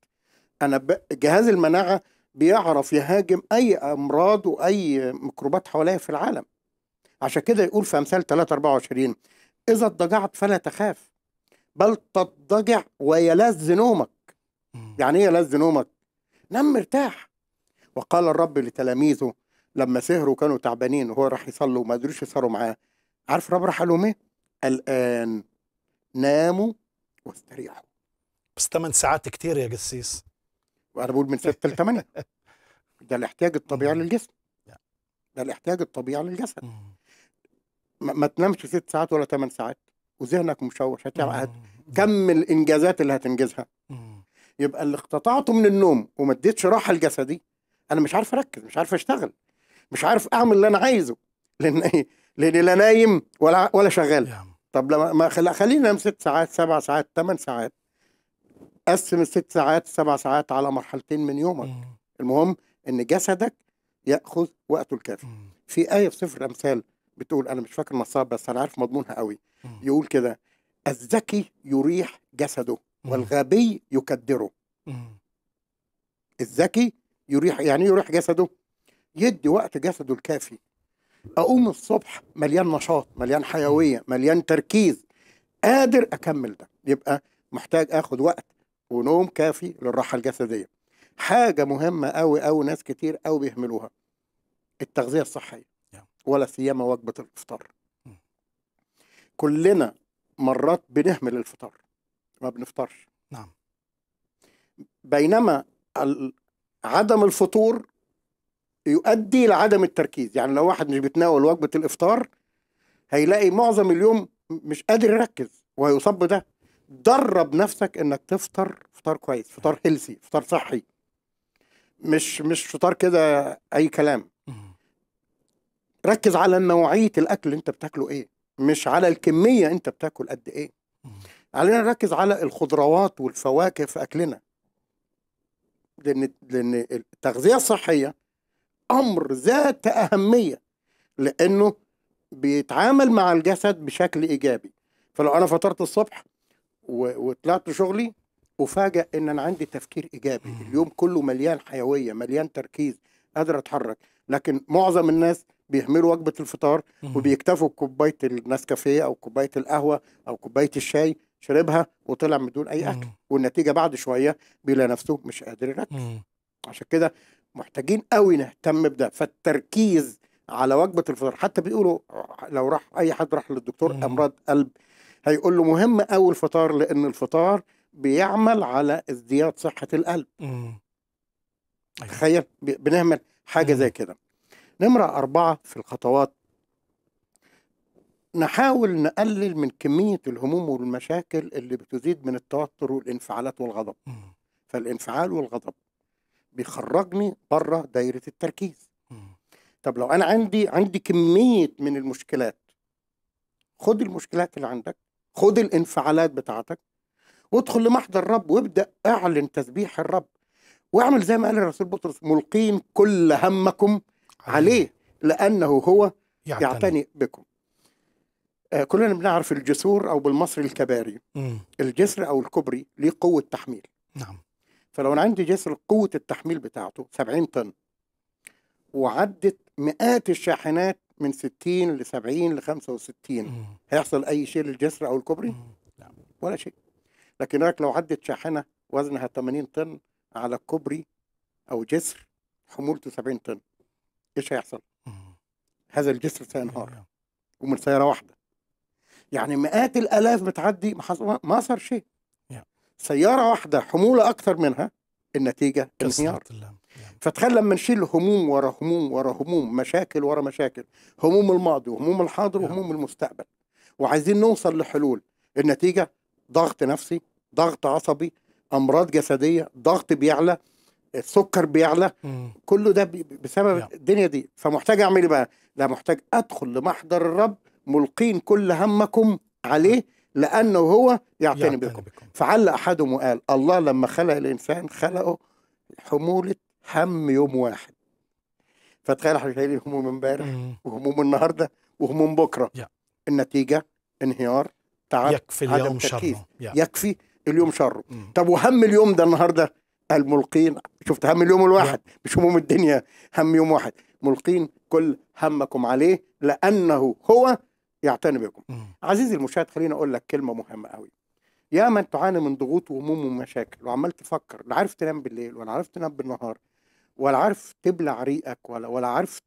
انا ب... جهاز المناعه بيعرف يهاجم أي أمراض وأي ميكروبات حواليه في العالم عشان كده يقول في أمثال 3 24 إذا اضطجعت فلا تخاف بل تضطجع ويلذ نومك يعني إيه يلذ نومك؟ نام مرتاح وقال الرب لتلاميذه لما سهروا كانوا تعبانين وهو راح يصلوا وما قدروش يسهروا معاه عارف الرب راح قال لهم ايه؟ الان ناموا واستريحوا بس ثمان ساعات كتير يا قسيس انا بقول من ستة ل 8 ده الاحتياج الطبيعي للجسم ده الاحتياج الطبيعي للجسد ما, ما تنامش ست ساعات ولا 8 ساعات وذهنك مشوش هتعقد كم الانجازات اللي هتنجزها يبقى اللي اقتطعته من النوم وما اديتش راحه لجسدي انا مش عارف اركز مش عارف اشتغل مش عارف اعمل اللي انا عايزه لان ايه لان لا نايم ولا ولا شغال طب لما خلينا نام ست ساعات سبع ساعات ثمان ساعات قسم الست ساعات سبع ساعات على مرحلتين من يومك مم. المهم ان جسدك ياخذ وقته الكافي في ايه في سفر الامثال بتقول انا مش فاكر نصاب بس انا عارف مضمونها قوي مم. يقول كده الذكي يريح جسده والغبي يكدره الذكي يريح يعني إيه يريح جسده يدي وقت جسده الكافي اقوم الصبح مليان نشاط مليان حيويه مليان تركيز قادر اكمل ده يبقى محتاج اخد وقت ونوم كافي للراحة الجسدية حاجة مهمة قوي قوي ناس كتير قوي بيهملوها التغذية الصحية نعم. ولا سيما وجبة الإفطار كلنا مرات بنهمل الفطار ما بنفطرش نعم بينما عدم الفطور يؤدي لعدم التركيز يعني لو واحد مش بيتناول وجبة الإفطار هيلاقي معظم اليوم مش قادر يركز وهيصاب بده درب نفسك انك تفطر فطار كويس فطار هيلثي فطار صحي مش مش فطار كده اي كلام ركز على نوعيه الاكل اللي انت بتاكله ايه مش على الكميه انت بتاكل قد ايه علينا نركز على الخضروات والفواكه في اكلنا لان لان التغذيه الصحيه امر ذات اهميه لانه بيتعامل مع الجسد بشكل ايجابي فلو انا فطرت الصبح وطلعت شغلي وفاجأ ان انا عندي تفكير ايجابي اليوم كله مليان حيويه مليان تركيز قادر اتحرك لكن معظم الناس بيهملوا وجبه الفطار وبيكتفوا بكوبايه النسكافيه او كوبايه القهوه او كوبايه الشاي شربها وطلع من دون اي اكل والنتيجه بعد شويه بيلاقي نفسه مش قادر يركز عشان كده محتاجين قوي نهتم بده فالتركيز على وجبه الفطار حتى بيقولوا لو راح اي حد راح للدكتور امراض قلب هيقول له مهم قوي الفطار لان الفطار بيعمل على ازدياد صحه القلب أيوة. تخيل بنعمل حاجه زي كده نمره أربعة في الخطوات نحاول نقلل من كمية الهموم والمشاكل اللي بتزيد من التوتر والانفعالات والغضب فالانفعال والغضب بيخرجني بره دايرة التركيز طب لو أنا عندي عندي كمية من المشكلات خد المشكلات اللي عندك خد الانفعالات بتاعتك وادخل لمحضر الرب وابدا اعلن تسبيح الرب واعمل زي ما قال الرسول بطرس ملقين كل همكم عليه لانه هو يعتني, يعتني بكم آه كلنا بنعرف الجسور او بالمصري الكباري م. الجسر او الكبري ليه قوه تحميل نعم فلو انا عندي جسر قوه التحميل بتاعته 70 طن وعدت مئات الشاحنات من 60 ل 70 ل 65 هيحصل اي شيء للجسر او الكوبري؟ لا ولا شيء هناك لو عدت شاحنه وزنها 80 طن على كوبري او جسر حمولته 70 طن ايش هيحصل؟ هذا الجسر سينهار ومن سياره واحده يعني مئات الالاف بتعدي ما صار شيء سياره واحده حموله اكثر منها النتيجه انهيار فتخيل لما نشيل هموم ورا هموم ورا هموم مشاكل ورا مشاكل هموم الماضي وهموم الحاضر نعم. وهموم المستقبل وعايزين نوصل لحلول النتيجة ضغط نفسي ضغط عصبي أمراض جسدية ضغط بيعلى السكر بيعلى مم. كله ده بسبب نعم. الدنيا دي فمحتاج اعمل ايه بقى لا محتاج ادخل لمحضر الرب ملقين كل همكم عليه نعم. لانه هو يعتني بكم. بكم فعل احدهم وقال الله لما خلق الانسان خلقه حموله هم يوم واحد فتخيل احنا شايلين هموم امبارح وهموم النهارده وهموم بكره yeah. النتيجه انهيار تعب يكفي اليوم شره yeah. يكفي اليوم شره طب وهم اليوم ده النهارده الملقين شفت هم اليوم الواحد yeah. مش هموم الدنيا هم يوم واحد ملقين كل همكم عليه لانه هو يعتني بكم mm. عزيزي المشاهد خليني اقول لك كلمه مهمه قوي يا من تعاني من ضغوط وهموم ومشاكل وعمال تفكر لا عارف تنام بالليل ولا عارف تنام بالنهار ولا عارف تبلع ريقك ولا ولا عارف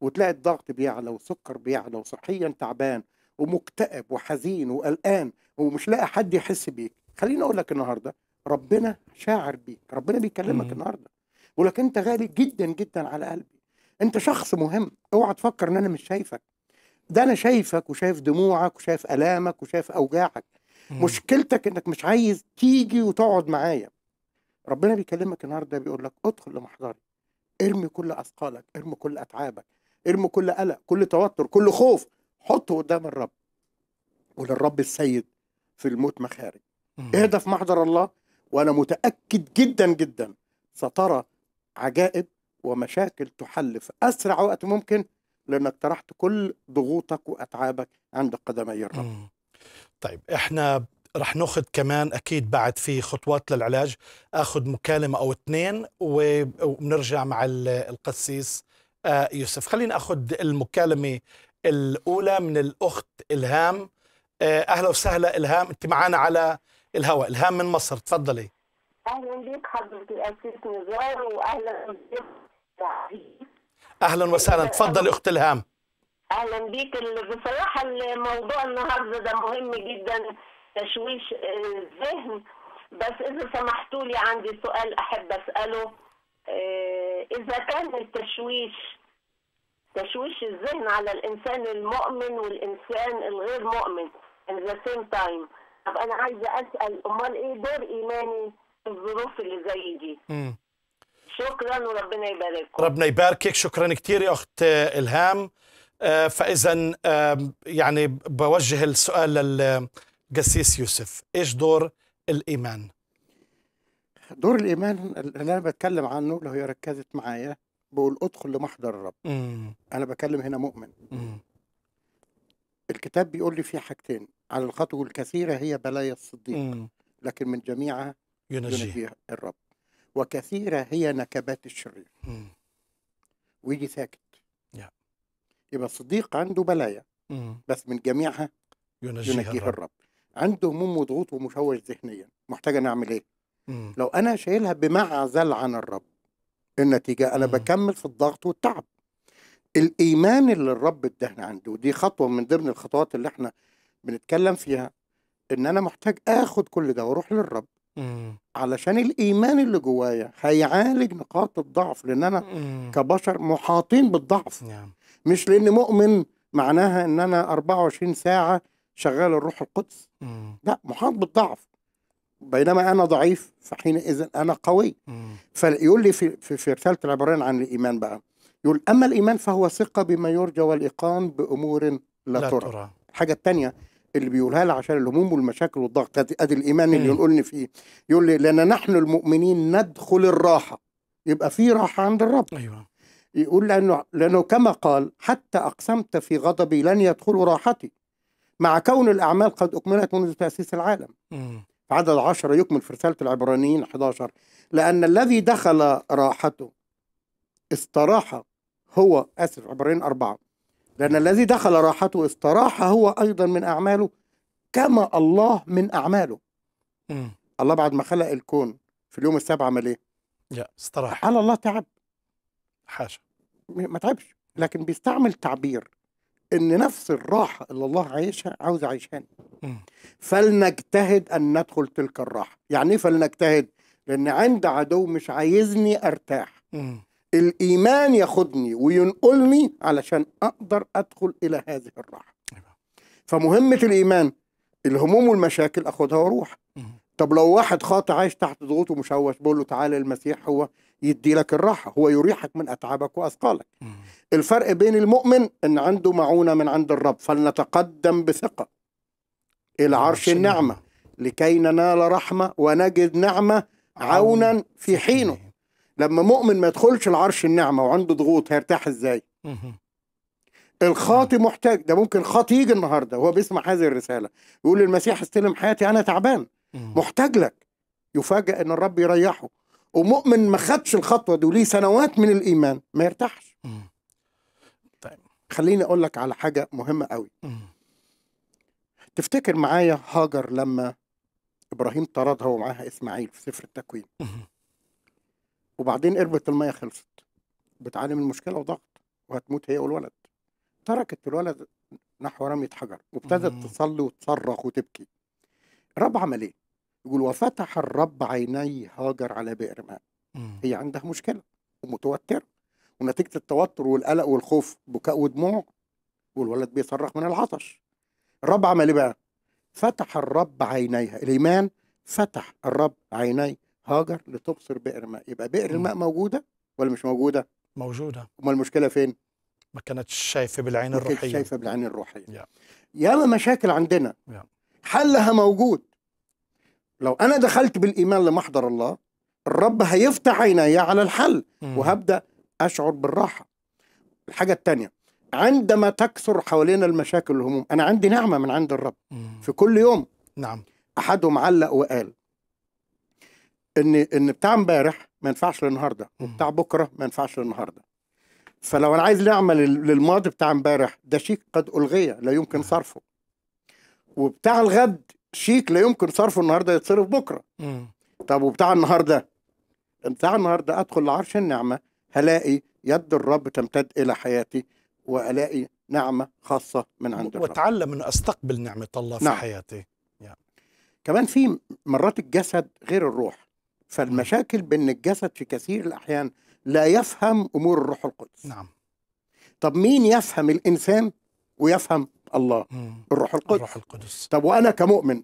وتلاقي الضغط بيعلى والسكر بيعلى وصحيا تعبان ومكتئب وحزين وقلقان ومش لاقي حد يحس بيك خليني اقول لك النهارده ربنا شاعر بيك ربنا بيكلمك امم. النهارده ولك لك انت غالي جدا جدا على قلبي انت شخص مهم اوعى تفكر ان انا مش شايفك ده انا شايفك وشايف دموعك وشايف الامك وشايف اوجاعك مم. مشكلتك انك مش عايز تيجي وتقعد معايا ربنا بيكلمك النهارده بيقول لك ادخل لمحضري ارمي كل اثقالك ارمي كل اتعابك ارمي كل قلق كل توتر كل خوف حطه قدام الرب وللرب السيد في الموت مخارج اهدى في محضر الله وانا متاكد جدا جدا سترى عجائب ومشاكل تحل في اسرع وقت ممكن لانك طرحت كل ضغوطك واتعابك عند قدمي الرب طيب احنا رح ناخذ كمان اكيد بعد في خطوات للعلاج اخذ مكالمه او اثنين وبنرجع مع القسيس آه، يوسف خلينا اخذ المكالمه الاولى من الاخت الهام آه، اهلا وسهلا الهام انت معنا على الهواء الهام من مصر تفضلي اهلا بك حضرتك نزار واهلا اهلا وسهلا تفضلي اخت الهام اهلا بيك بصراحه الموضوع النهارده ده مهم جدا تشويش الذهن آه، بس إذا سمحتوا لي عندي سؤال أحب أسأله آه، إذا كان التشويش تشويش الذهن على الإنسان المؤمن والإنسان الغير مؤمن ان ذا سيم تايم طب أنا عايزة أسأل أمال إيه دور إيماني في الظروف اللي زي دي؟ شكرا وربنا يبارك ربنا يباركك شكرا كثير يا أخت آه، إلهام فإذا يعني بوجه السؤال لل قسيس يوسف ايش دور الايمان دور الايمان اللي انا بتكلم عنه لو هي ركزت معايا بقول ادخل لمحضر الرب مم. انا بكلم هنا مؤمن مم. الكتاب بيقول لي في حاجتين على الخطوه الكثيره هي بلايا الصديق مم. لكن من جميعها ينجي. ينجيها الرب وكثيره هي نكبات الشرير ويجي ساكت يبقى الصديق عنده بلايا مم. بس من جميعها ينجيها, ينجيها الرب. الرب عنده هموم وضغوط ومشوش ذهنيا محتاج انا اعمل ايه مم. لو انا شايلها بمعزل عن الرب النتيجه انا مم. بكمل في الضغط والتعب الايمان اللي الرب ادهن عنده ودي خطوه من ضمن الخطوات اللي احنا بنتكلم فيها ان انا محتاج اخد كل ده واروح للرب مم. علشان الايمان اللي جوايا هيعالج نقاط الضعف لان انا مم. كبشر محاطين بالضعف نعم. مش لان مؤمن معناها ان انا 24 ساعه شغال الروح القدس مم. لا محاط بالضعف بينما انا ضعيف فحينئذ انا قوي مم. فيقول لي في في رساله العبران عن الايمان بقى يقول اما الايمان فهو ثقه بما يرجى والايقان بامور لا, لا ترى, الحاجه الثانيه اللي بيقولها لي عشان الهموم والمشاكل والضغط ادي الايمان اللي إيه؟ لي فيه يقول لي لان نحن المؤمنين ندخل الراحه يبقى في راحه عند الرب ايوه يقول لانه لانه كما قال حتى اقسمت في غضبي لن يدخل راحتي مع كون الأعمال قد أكملت منذ تأسيس العالم عدد عشرة يكمل في رسالة العبرانيين 11 لأن الذي دخل راحته استراح هو آسف عبرانيين أربعة لأن الذي دخل راحته استراح هو أيضا من أعماله كما الله من أعماله مم. الله بعد ما خلق الكون في اليوم السابع عمل إيه؟ يا استراح على الله تعب حاشا ما تعبش لكن بيستعمل تعبير ان نفس الراحه اللي الله عايشها عاوز عايشانا فلنجتهد ان ندخل تلك الراحه يعني ايه فلنجتهد لان عند عدو مش عايزني ارتاح الايمان ياخدني وينقلني علشان اقدر ادخل الى هذه الراحه أيوة. فمهمه الايمان الهموم والمشاكل اخدها واروح طب لو واحد خاطئ عايش تحت ضغوط ومشوش بقول له تعالى المسيح هو يدي لك الراحة هو يريحك من أتعابك وأثقالك الفرق بين المؤمن أن عنده معونة من عند الرب فلنتقدم بثقة إلى عرش النعمة لكي ننال رحمة ونجد نعمة عونا في حينه لما مؤمن ما يدخلش العرش النعمة وعنده ضغوط هيرتاح إزاي الخاطي محتاج ده ممكن خاطي يجي النهاردة وهو بيسمع هذه الرسالة يقول للمسيح استلم حياتي أنا تعبان محتاج لك يفاجأ أن الرب يريحه ومؤمن ما خدش الخطوه دي وليه سنوات من الايمان ما يرتاحش طيب خليني اقول لك على حاجه مهمه قوي تفتكر معايا هاجر لما ابراهيم طردها ومعاها اسماعيل في سفر التكوين وبعدين قربة المية خلصت بتعاني من مشكله وضغط وهتموت هي والولد تركت الولد نحو رمية حجر وابتدت تصلي وتصرخ وتبكي رب عمل ايه؟ يقول وفتح الرب عيني هاجر على بئر ماء هي عندها مشكله ومتوتره ونتيجه التوتر والقلق والخوف بكاء ودموع والولد بيصرخ من العطش الرب عمل ايه بقى فتح الرب عينيها الايمان فتح الرب عيني هاجر لتبصر بئر ماء يبقى بئر الماء موجوده ولا مش موجوده موجوده امال المشكله فين ما كانتش شايفه بالعين الروحيه شايفه بالعين الروحيه يا ياما مشاكل عندنا يا. حلها موجود لو انا دخلت بالايمان لمحضر الله الرب هيفتح عيني على الحل وهبدا اشعر بالراحه الحاجه الثانيه عندما تكثر حوالينا المشاكل والهموم انا عندي نعمه من عند الرب في كل يوم نعم احدهم علق وقال ان ان بتاع امبارح ما ينفعش للنهارده وبتاع بكره ما ينفعش للنهارده فلو انا عايز نعمه للماضي بتاع امبارح ده شيء قد الغي لا يمكن صرفه وبتاع الغد شيك لا يمكن صرفه النهارده يتصرف بكره مم. طب وبتاع النهارده بتاع النهارده ادخل لعرش النعمه هلاقي يد الرب تمتد الى حياتي والاقي نعمه خاصه من عند الرب واتعلم ان استقبل نعمه الله في نعم. حياتي يعني. كمان في مرات الجسد غير الروح فالمشاكل بين الجسد في كثير الاحيان لا يفهم امور الروح القدس نعم طب مين يفهم الانسان ويفهم الله الروح القدس الروح القدس طب وانا كمؤمن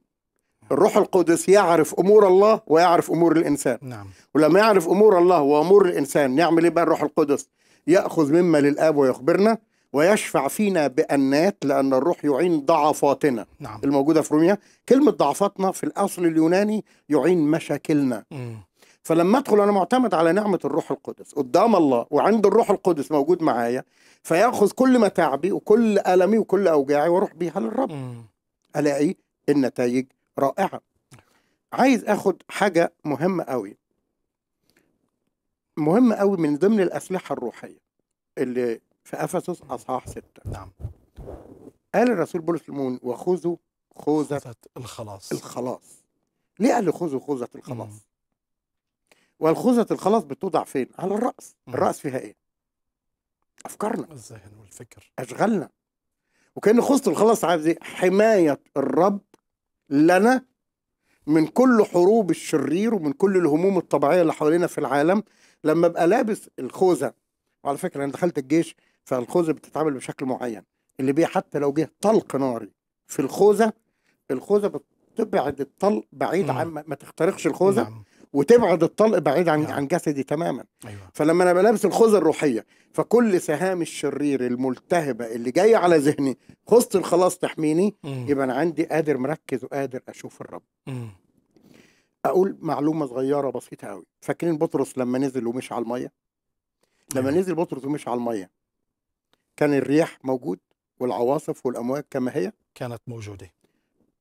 الروح القدس يعرف امور الله ويعرف امور الانسان نعم ولما يعرف امور الله وامور الانسان يعمل ايه بقى الروح القدس ياخذ مما للاب ويخبرنا ويشفع فينا بأنات لأن الروح يعين ضعفاتنا نعم. الموجودة في روميا كلمة ضعفاتنا في الأصل اليوناني يعين مشاكلنا مم. فلما ادخل انا معتمد على نعمه الروح القدس قدام الله وعند الروح القدس موجود معايا فياخذ كل متاعبي وكل المي وكل اوجاعي واروح بيها للرب الاقي النتائج رائعه عايز اخد حاجه مهمه قوي مهمه قوي من ضمن الاسلحه الروحيه اللي في افسس اصحاح 6 نعم قال الرسول بولس المؤمن وخذوا خوذة الخلاص الخلاص ليه قال خذوا خوذة الخلاص؟ مم. والخوذة الخلاص بتوضع فين؟ على الرأس الرأس فيها إيه؟ أفكارنا الذهن والفكر أشغالنا وكأن خوذة الخلاص عايز إيه؟ حماية الرب لنا من كل حروب الشرير ومن كل الهموم الطبيعية اللي حوالينا في العالم لما أبقى لابس الخوذة وعلى فكرة أنا دخلت الجيش فالخوذة بتتعامل بشكل معين اللي بيه حتى لو جه طلق ناري في الخوذة الخوذة بتبعد الطلق بعيد عن ما تخترقش الخوذة نعم. وتبعد الطلق بعيد عن نعم. عن جسدي تماما أيوة. فلما انا بلبس الخوذه الروحيه فكل سهام الشرير الملتهبه اللي جايه على ذهني خوذه الخلاص تحميني مم. يبقى انا عندي قادر مركز وقادر اشوف الرب مم. اقول معلومه صغيره بسيطه قوي فاكرين بطرس لما نزل ومشي على الميه لما مم. أيوة. نزل بطرس ومشي على الميه كان الرياح موجود والعواصف والامواج كما هي كانت موجوده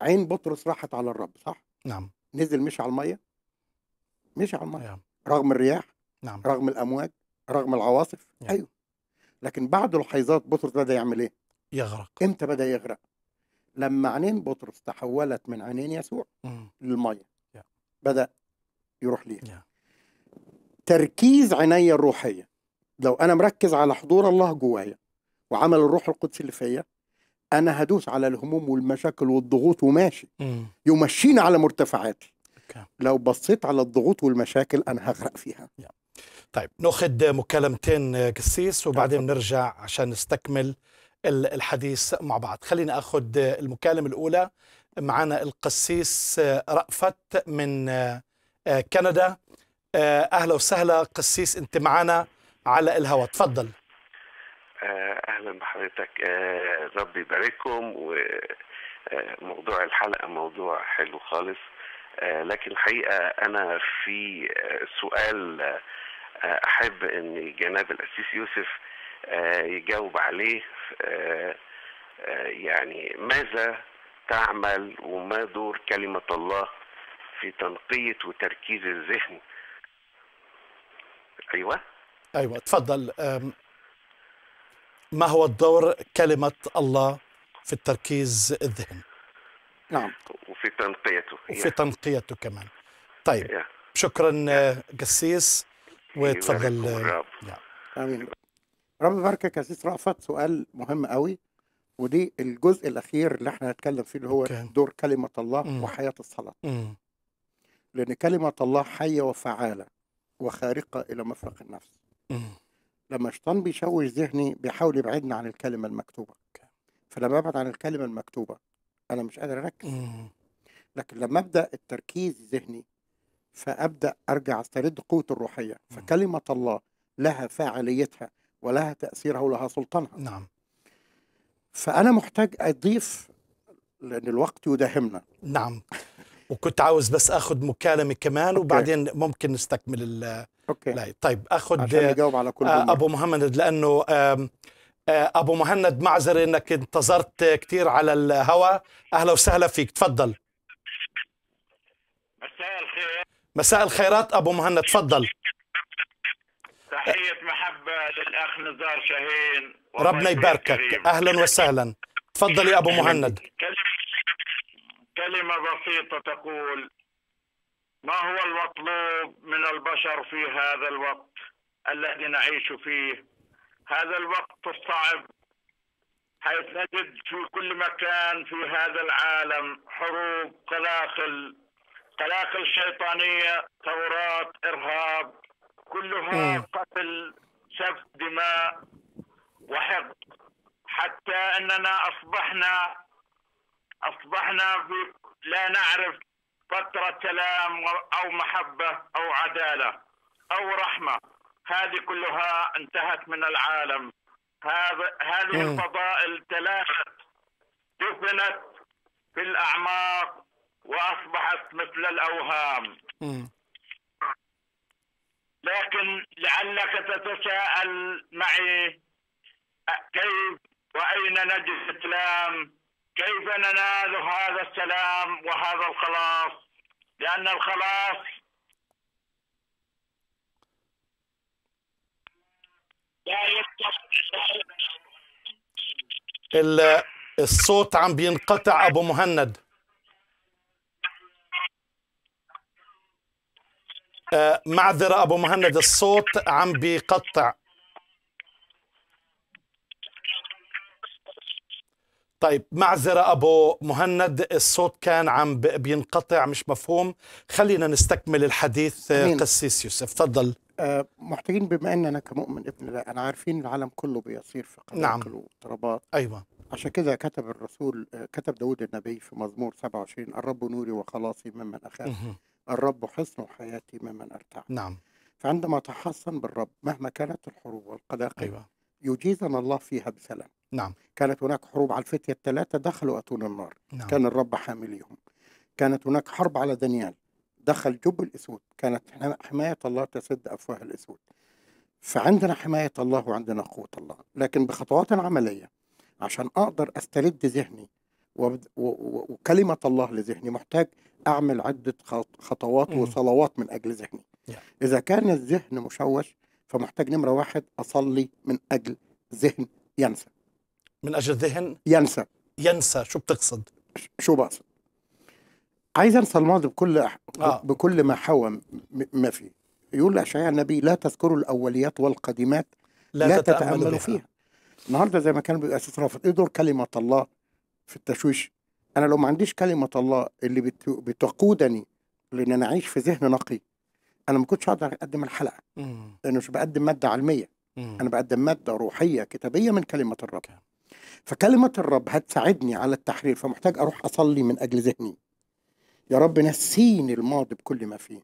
عين بطرس راحت على الرب صح نعم نزل مشي على الميه مشي على الميه نعم. رغم الرياح نعم. رغم الامواج رغم العواصف نعم. ايوه لكن بعد الحيضات بطرس بدا يعمل ايه يغرق امتى بدا يغرق لما عينين بطرس تحولت من عينين يسوع للميه yeah. بدا يروح ليها yeah. تركيز عيني الروحيه لو انا مركز على حضور الله جوايا وعمل الروح القدس اللي فيا انا هدوس على الهموم والمشاكل والضغوط وماشي يمشيني على مرتفعاتي لو بصيت على الضغوط والمشاكل انا هغرق فيها طيب ناخذ مكالمتين آه، قسيس وبعدين نرجع عشان نستكمل الحديث مع بعض خلينا اخذ آه، المكالمه الاولى معنا القسيس آه، رأفت من كندا اهلا وسهلا قسيس انت معنا على الهواء تفضل اهلا بحضرتك ربي يبارككم وموضوع الحلقه موضوع حلو خالص آه، لكن الحقيقه انا في آه، سؤال آه، احب ان جناب الاسيس يوسف يجاوب عليه يعني ماذا تعمل وما دور كلمه الله في تنقيه وتركيز الذهن ايوه ايوه تفضل ما هو الدور كلمه الله في التركيز الذهني نعم وفي تنقيته وفي تنقيته كمان طيب يا. شكرا قسيس وتفضل امين رب بركة قسيس رأفت سؤال مهم قوي ودي الجزء الاخير اللي احنا هنتكلم فيه اللي هو okay. دور كلمه الله mm. وحياه الصلاه mm. لان كلمه الله حيه وفعاله وخارقه الى مفرق النفس mm. لما الشيطان بيشوش ذهني بيحاول يبعدني عن الكلمه المكتوبه فلما ابعد عن الكلمه المكتوبه انا مش قادر اركز مم. لكن لما ابدا التركيز الذهني فابدا ارجع استرد قوتي الروحيه إمم. فكلمه الله لها فاعليتها ولها تاثيرها ولها سلطانها نعم فانا محتاج اضيف لان الوقت يداهمنا نعم وكنت عاوز بس اخذ مكالمه كمان أوكي. وبعدين ممكن نستكمل ال اوكي طيب اخذ عشان على كل آه، ابو محمد لانه آه، ابو مهند معذر انك انتظرت كثير على الهواء اهلا وسهلا فيك تفضل مساء الخير مساء الخيرات ابو مهند تفضل تحيه محبه للاخ نزار شاهين ربنا يباركك اهلا وسهلا تفضل يا ابو مهند كلمه بسيطه تقول ما هو المطلوب من البشر في هذا الوقت الذي نعيش فيه هذا الوقت الصعب حيث نجد في كل مكان في هذا العالم حروب قلاقل قلاقل شيطانية ثورات إرهاب كلها قتل سفك دماء وحقد حتى أننا أصبحنا أصبحنا في لا نعرف فترة سلام أو محبة أو عدالة أو رحمة هذه كلها انتهت من العالم هذا هذه الفضائل تلاشت دفنت في الاعماق واصبحت مثل الاوهام لكن لعلك تتساءل معي كيف واين نجد الاسلام كيف ننال هذا السلام وهذا الخلاص لان الخلاص الصوت عم بينقطع ابو مهند أه، معذره ابو مهند الصوت عم بيقطع طيب معذرة أبو مهند الصوت كان عم بينقطع مش مفهوم خلينا نستكمل الحديث قسيس يوسف تفضل آه، محتاجين بما ان انا كمؤمن ابن الله انا عارفين العالم كله بيصير في قلق نعم. واضطرابات ايوه عشان كده كتب الرسول آه، كتب داود النبي في مزمور 27 الرب نوري وخلاصي ممن اخاف الرب حصن حياتي ممن ارتاح نعم فعندما تحصن بالرب مهما كانت الحروب والقلاقل أيوة. يجيزنا الله فيها بسلام نعم كانت هناك حروب على الفتية الثلاثة دخلوا أتون النار نعم. كان الرب حامليهم كانت هناك حرب على دانيال دخل جب الاسود كانت حمايه الله تسد افواه الاسود فعندنا حمايه الله وعندنا قوه الله لكن بخطوات عمليه عشان اقدر استرد ذهني وكلمه الله لذهني محتاج اعمل عده خطوات وصلوات من اجل ذهني اذا كان الذهن مشوش فمحتاج نمره واحد اصلي من اجل ذهن ينسى من اجل ذهن ينسى ينسى شو بتقصد شو بقصد عايز انسى الماضي بكل أح... آه. بكل ما حوى ما فيه يقول اشعياء النبي لا تذكروا الاوليات والقديمات لا, لا تتاملوا فيها النهارده زي ما كان بيبقى اساس رافض ايه دور كلمه الله في التشويش انا لو ما عنديش كلمه الله اللي بت... بتقودني لان انا اعيش في ذهن نقي انا ما كنتش هقدر اقدم الحلقه مم. لانه مش بقدم ماده علميه مم. انا بقدم ماده روحيه كتابيه من كلمه الرب فكلمه الرب هتساعدني على التحرير فمحتاج اروح اصلي من اجل ذهني يا رب نسيني الماضي بكل ما فيه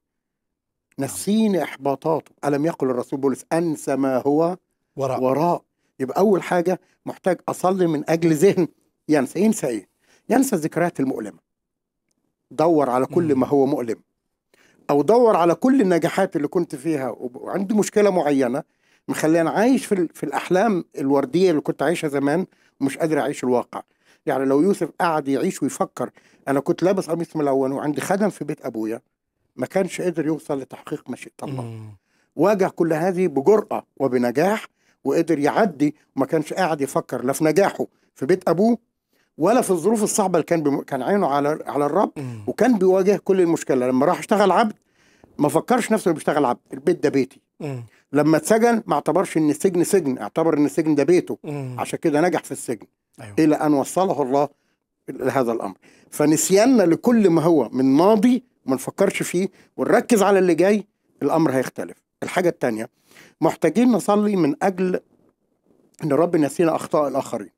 نعم. نسيني احباطاته الم يقل الرسول بولس انسى ما هو وراء وراء يبقى اول حاجه محتاج اصلي من اجل ذهن ينسى ينسى ايه ينسى الذكريات المؤلمه دور على كل ما هو مؤلم او دور على كل النجاحات اللي كنت فيها وعندي مشكله معينه مخليني عايش في, في الاحلام الورديه اللي كنت عايشها زمان ومش قادر اعيش الواقع يعني لو يوسف قعد يعيش ويفكر انا كنت لابس قميص ملون وعندي خدم في بيت ابويا ما كانش قدر يوصل لتحقيق مشيئه الله واجه كل هذه بجرأة وبنجاح وقدر يعدي وما كانش قاعد يفكر لا في نجاحه في بيت ابوه ولا في الظروف الصعبه اللي كان بم... كان عينه على على الرب وكان بيواجه كل المشكله لما راح اشتغل عبد ما فكرش نفسه بيشتغل عبد البيت ده بيتي لما اتسجن ما اعتبرش ان السجن سجن اعتبر ان السجن ده بيته عشان كده نجح في السجن أيوة. الى ان وصله الله لهذا الامر فنسياننا لكل ما هو من ماضي ما نفكرش فيه ونركز على اللي جاي الامر هيختلف الحاجه الثانيه محتاجين نصلي من اجل ان ربنا نسينا اخطاء الاخرين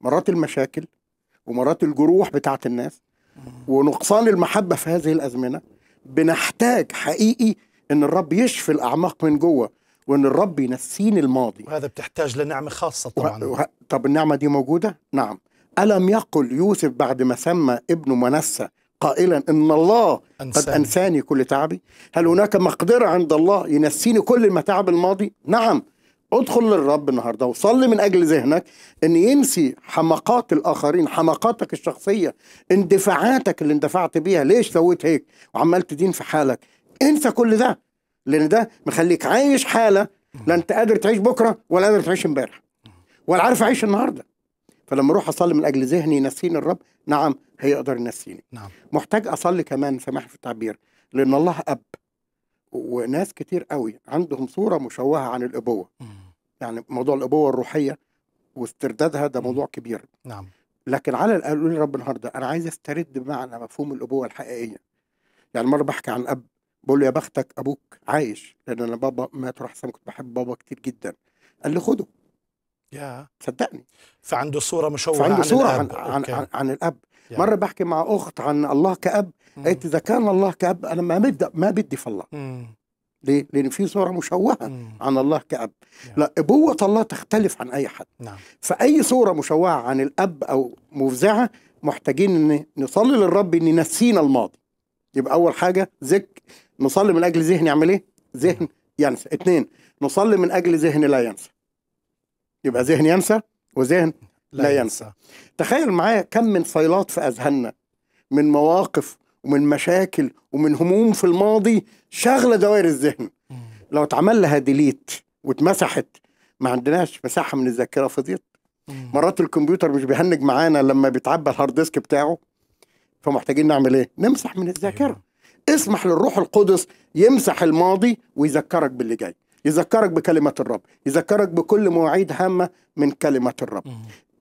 مرات المشاكل ومرات الجروح بتاعه الناس ونقصان المحبه في هذه الازمنه بنحتاج حقيقي ان الرب يشفي الاعماق من جوه وان الرب ينسيني الماضي وهذا بتحتاج لنعمه خاصه طبعا و... و... طب النعمه دي موجوده نعم ألم يقل يوسف بعد ما سمى ابن منسى قائلا إن الله أنساني. قد أنساني كل تعبي هل هناك مقدرة عند الله ينسيني كل المتاعب الماضي نعم ادخل للرب النهارده وصلي من اجل ذهنك ان ينسي حماقات الاخرين حماقاتك الشخصيه اندفاعاتك اللي اندفعت بيها ليش سويت هيك وعمال تدين في حالك انسى كل ده لان ده مخليك عايش حاله لا انت قادر تعيش بكره ولا قادر تعيش امبارح ولا عارف اعيش النهارده فلما اروح اصلي من اجل ذهني ينسيني الرب نعم هيقدر ينسيني نعم. محتاج اصلي كمان سامح في التعبير لان الله اب وناس كتير قوي عندهم صوره مشوهه عن الابوه مم. يعني موضوع الابوه الروحيه واستردادها ده موضوع كبير نعم لكن على الاقل قول رب النهارده انا عايز استرد بمعنى مفهوم الابوه الحقيقيه يعني مره بحكي عن اب بقول له يا بختك ابوك عايش لان انا بابا مات راح كنت بحب بابا كتير جدا قال لي خده يا صدقني فعنده صوره مشوهه عن صوره الأب. عن, عن, عن, عن الاب يعني. مره بحكي مع اخت عن الله كاب قالت اذا كان الله كاب انا ما بدي ما بدي في الله ليه؟ لان في صوره مشوهه مم. عن الله كاب يعني. لا ابوه الله تختلف عن اي حد نعم. فاي صوره مشوهه عن الاب او مفزعه محتاجين ان نصلي للرب ان ينسينا الماضي يبقى اول حاجه ذك نصلي من اجل ذهن يعمل ايه ذهن ينسى اثنين نصلي من اجل ذهن لا ينسى يبقى ذهن ينسى وذهن لا, لا ينسى. ينسى تخيل معايا كم من صيلات في أذهاننا من مواقف ومن مشاكل ومن هموم في الماضي شغلة دوائر الذهن لو اتعمل لها ديليت واتمسحت ما عندناش مساحة من الذاكرة فضيت مرات الكمبيوتر مش بيهنج معانا لما بيتعبى الهارد ديسك بتاعه فمحتاجين نعمل ايه؟ نمسح من الذاكرة أيوة. اسمح للروح القدس يمسح الماضي ويذكرك باللي جاي يذكرك بكلمة الرب يذكرك بكل مواعيد هامة من كلمة الرب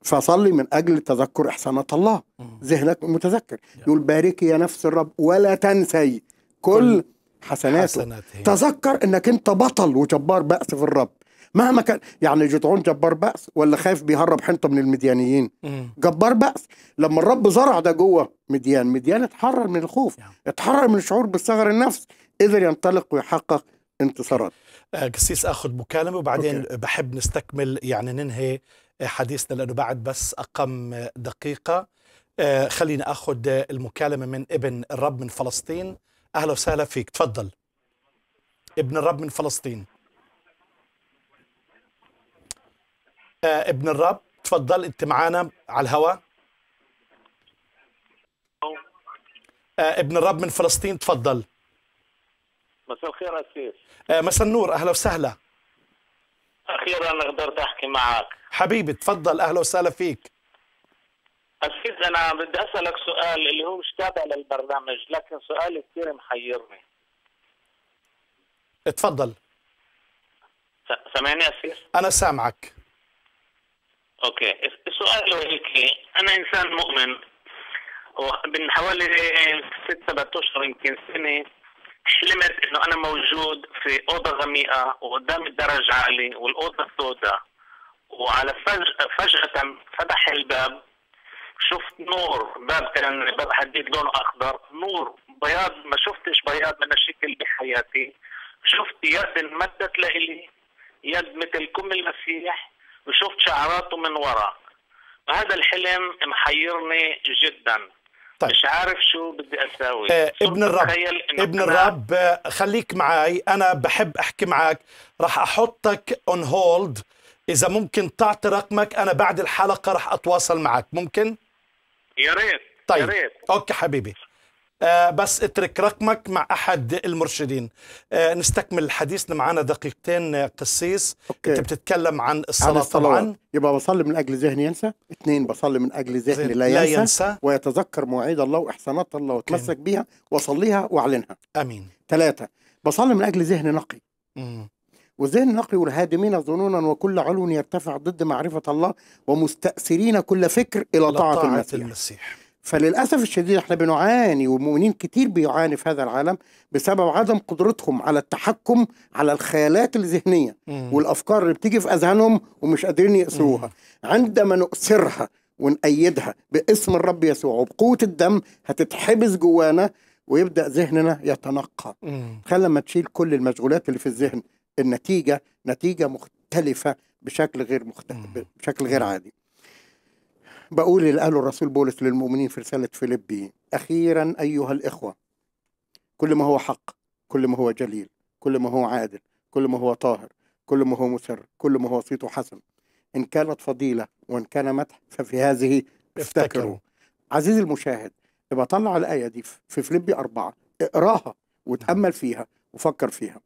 فصلي من أجل تذكر إحسانات الله ذهنك متذكر يقول باركي يا نفس الرب ولا تنسي كل حسناته, حسناته. تذكر أنك أنت بطل وجبار بأس في الرب مهما كان يعني جدعون جبار بأس ولا خايف بيهرب حنطة من المديانيين جبار بأس لما الرب زرع ده جوه مديان مديان اتحرر من الخوف اتحرر من الشعور بالصغر النفس قدر ينطلق ويحقق انتصارات قسيس آه، اخذ مكالمه وبعدين أوكي. بحب نستكمل يعني ننهي آه، حديثنا لانه بعد بس اقم آه، دقيقه خلينا اخذ المكالمه من ابن الرب من فلسطين اهلا وسهلا فيك تفضل ابن الرب من فلسطين ابن الرب تفضل انت معانا على الهواء ابن الرب من فلسطين تفضل مساء الخير أسيس آه، مساء النور اهلا وسهلا اخيرا قدرت احكي معك حبيبي تفضل اهلا وسهلا فيك أكيد أنا بدي أسألك سؤال اللي هو مش تابع للبرنامج لكن سؤال كثير محيرني اتفضل سامعني أسير؟ أنا سامعك أوكي السؤال هيك أنا إنسان مؤمن ومن حوالي ست سبعة أشهر يمكن سنة حلمت انه انا موجود في اوضه غميقه وقدام الدرج عالي والاوضه سوداء وعلى فجأة, فجأة فتح الباب شفت نور باب كان باب حديد لونه اخضر نور بياض ما شفتش بياض من الشكل بحياتي شفت يد انمدت لإلي يد مثل كم المسيح وشفت شعراته من وراء هذا الحلم محيرني جدا طيب. مش عارف شو بدي اساوي آه ابن الرب ابن الرب آه، خليك معي انا بحب احكي معك راح احطك اون هولد اذا ممكن تعطي رقمك انا بعد الحلقه راح اتواصل معك ممكن يا ريت طيب يا ريت. اوكي حبيبي آه، بس اترك رقمك مع احد المرشدين آه، نستكمل حديثنا نعم، معنا دقيقتين قسيس آه، أوكي. انت بتتكلم عن الصلاه, الصلاة. طبعا يبقى بصلي من اجل ذهني ينسى اثنين بصلي من اجل ذهني لا, لا ينسى, ينسى ويتذكر مواعيد الله واحسانات الله واتمسك بيها واصليها واعلنها امين ثلاثه بصلي من اجل ذهن نقي امم وذهن نقي والهادمين ظنونا وكل علو يرتفع ضد معرفه الله ومستاثرين كل فكر الى طاعه المسيح, المسيح. فللاسف الشديد احنا بنعاني ومؤمنين كتير بيعاني في هذا العالم بسبب عدم قدرتهم على التحكم على الخيالات الذهنيه مم. والافكار اللي بتيجي في اذهانهم ومش قادرين ياسروها عندما نؤثرها ونأيدها باسم الرب يسوع وبقوه الدم هتتحبس جوانا ويبدا ذهننا يتنقى خلى لما تشيل كل المشغولات اللي في الذهن النتيجه نتيجه مختلفه بشكل غير مختلف بشكل غير عادي بقول اللي قاله الرسول بولس للمؤمنين في رسالة فيلبي أخيرا أيها الإخوة كل ما هو حق كل ما هو جليل كل ما هو عادل كل ما هو طاهر كل ما هو مسر كل ما هو صيته حسن إن كانت فضيلة وإن كان مدح ففي هذه افتكروا عزيزي المشاهد يبقى طلع الآية دي في فيلبي أربعة اقراها وتأمل نعم. فيها وفكر فيها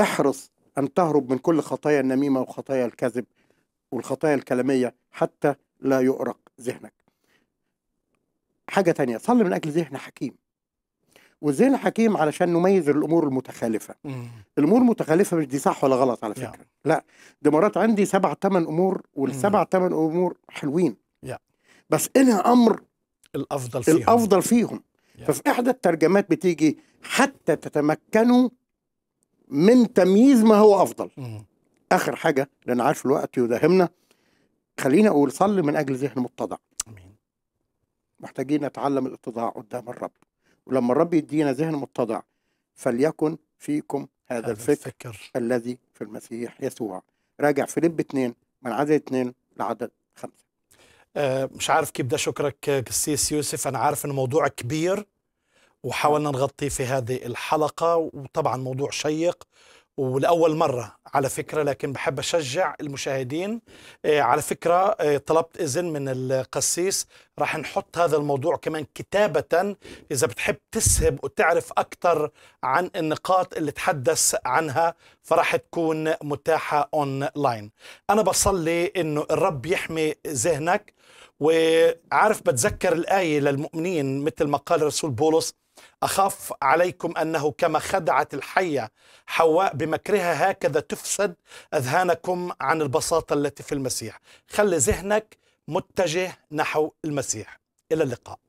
احرص أن تهرب من كل خطايا النميمة وخطايا الكذب والخطايا الكلامية حتى لا يؤرق ذهنك حاجة تانية صلي من أجل ذهن حكيم والذهن حكيم علشان نميز الأمور المتخالفة الأمور المتخالفة مش دي صح ولا غلط على فكرة لا دي مرات عندي سبع تمن أمور والسبع تمن أمور حلوين بس إنها أمر الأفضل فيهم الأفضل فيهم ففي إحدى الترجمات بتيجي حتى تتمكنوا من تمييز ما هو أفضل آخر حاجة لأن عارف الوقت يداهمنا خليني اقول صل من اجل ذهن متضع امين محتاجين نتعلم الاتضاع قدام الرب ولما الرب يدينا ذهن متضع فليكن فيكم هذا, هذا الفكر, الفكر الذي في المسيح يسوع راجع فيليب 2 من عدد 2 لعدد 5 أه مش عارف كيف بدي اشكرك قسيس آه، يوسف انا عارف انه موضوع كبير وحاولنا نغطيه في هذه الحلقه وطبعا موضوع شيق ولأول مرة على فكرة لكن بحب أشجع المشاهدين آه، على فكرة آه، طلبت إذن من القسيس راح نحط هذا الموضوع كمان كتابة إذا بتحب تسهب وتعرف أكثر عن النقاط اللي تحدث عنها فراح تكون متاحة أونلاين أنا بصلي أنه الرب يحمي ذهنك وعارف بتذكر الآية للمؤمنين مثل ما قال الرسول بولس أخاف عليكم أنه كما خدعت الحية حواء بمكرها هكذا تفسد أذهانكم عن البساطة التي في المسيح خلي ذهنك متجه نحو المسيح إلى اللقاء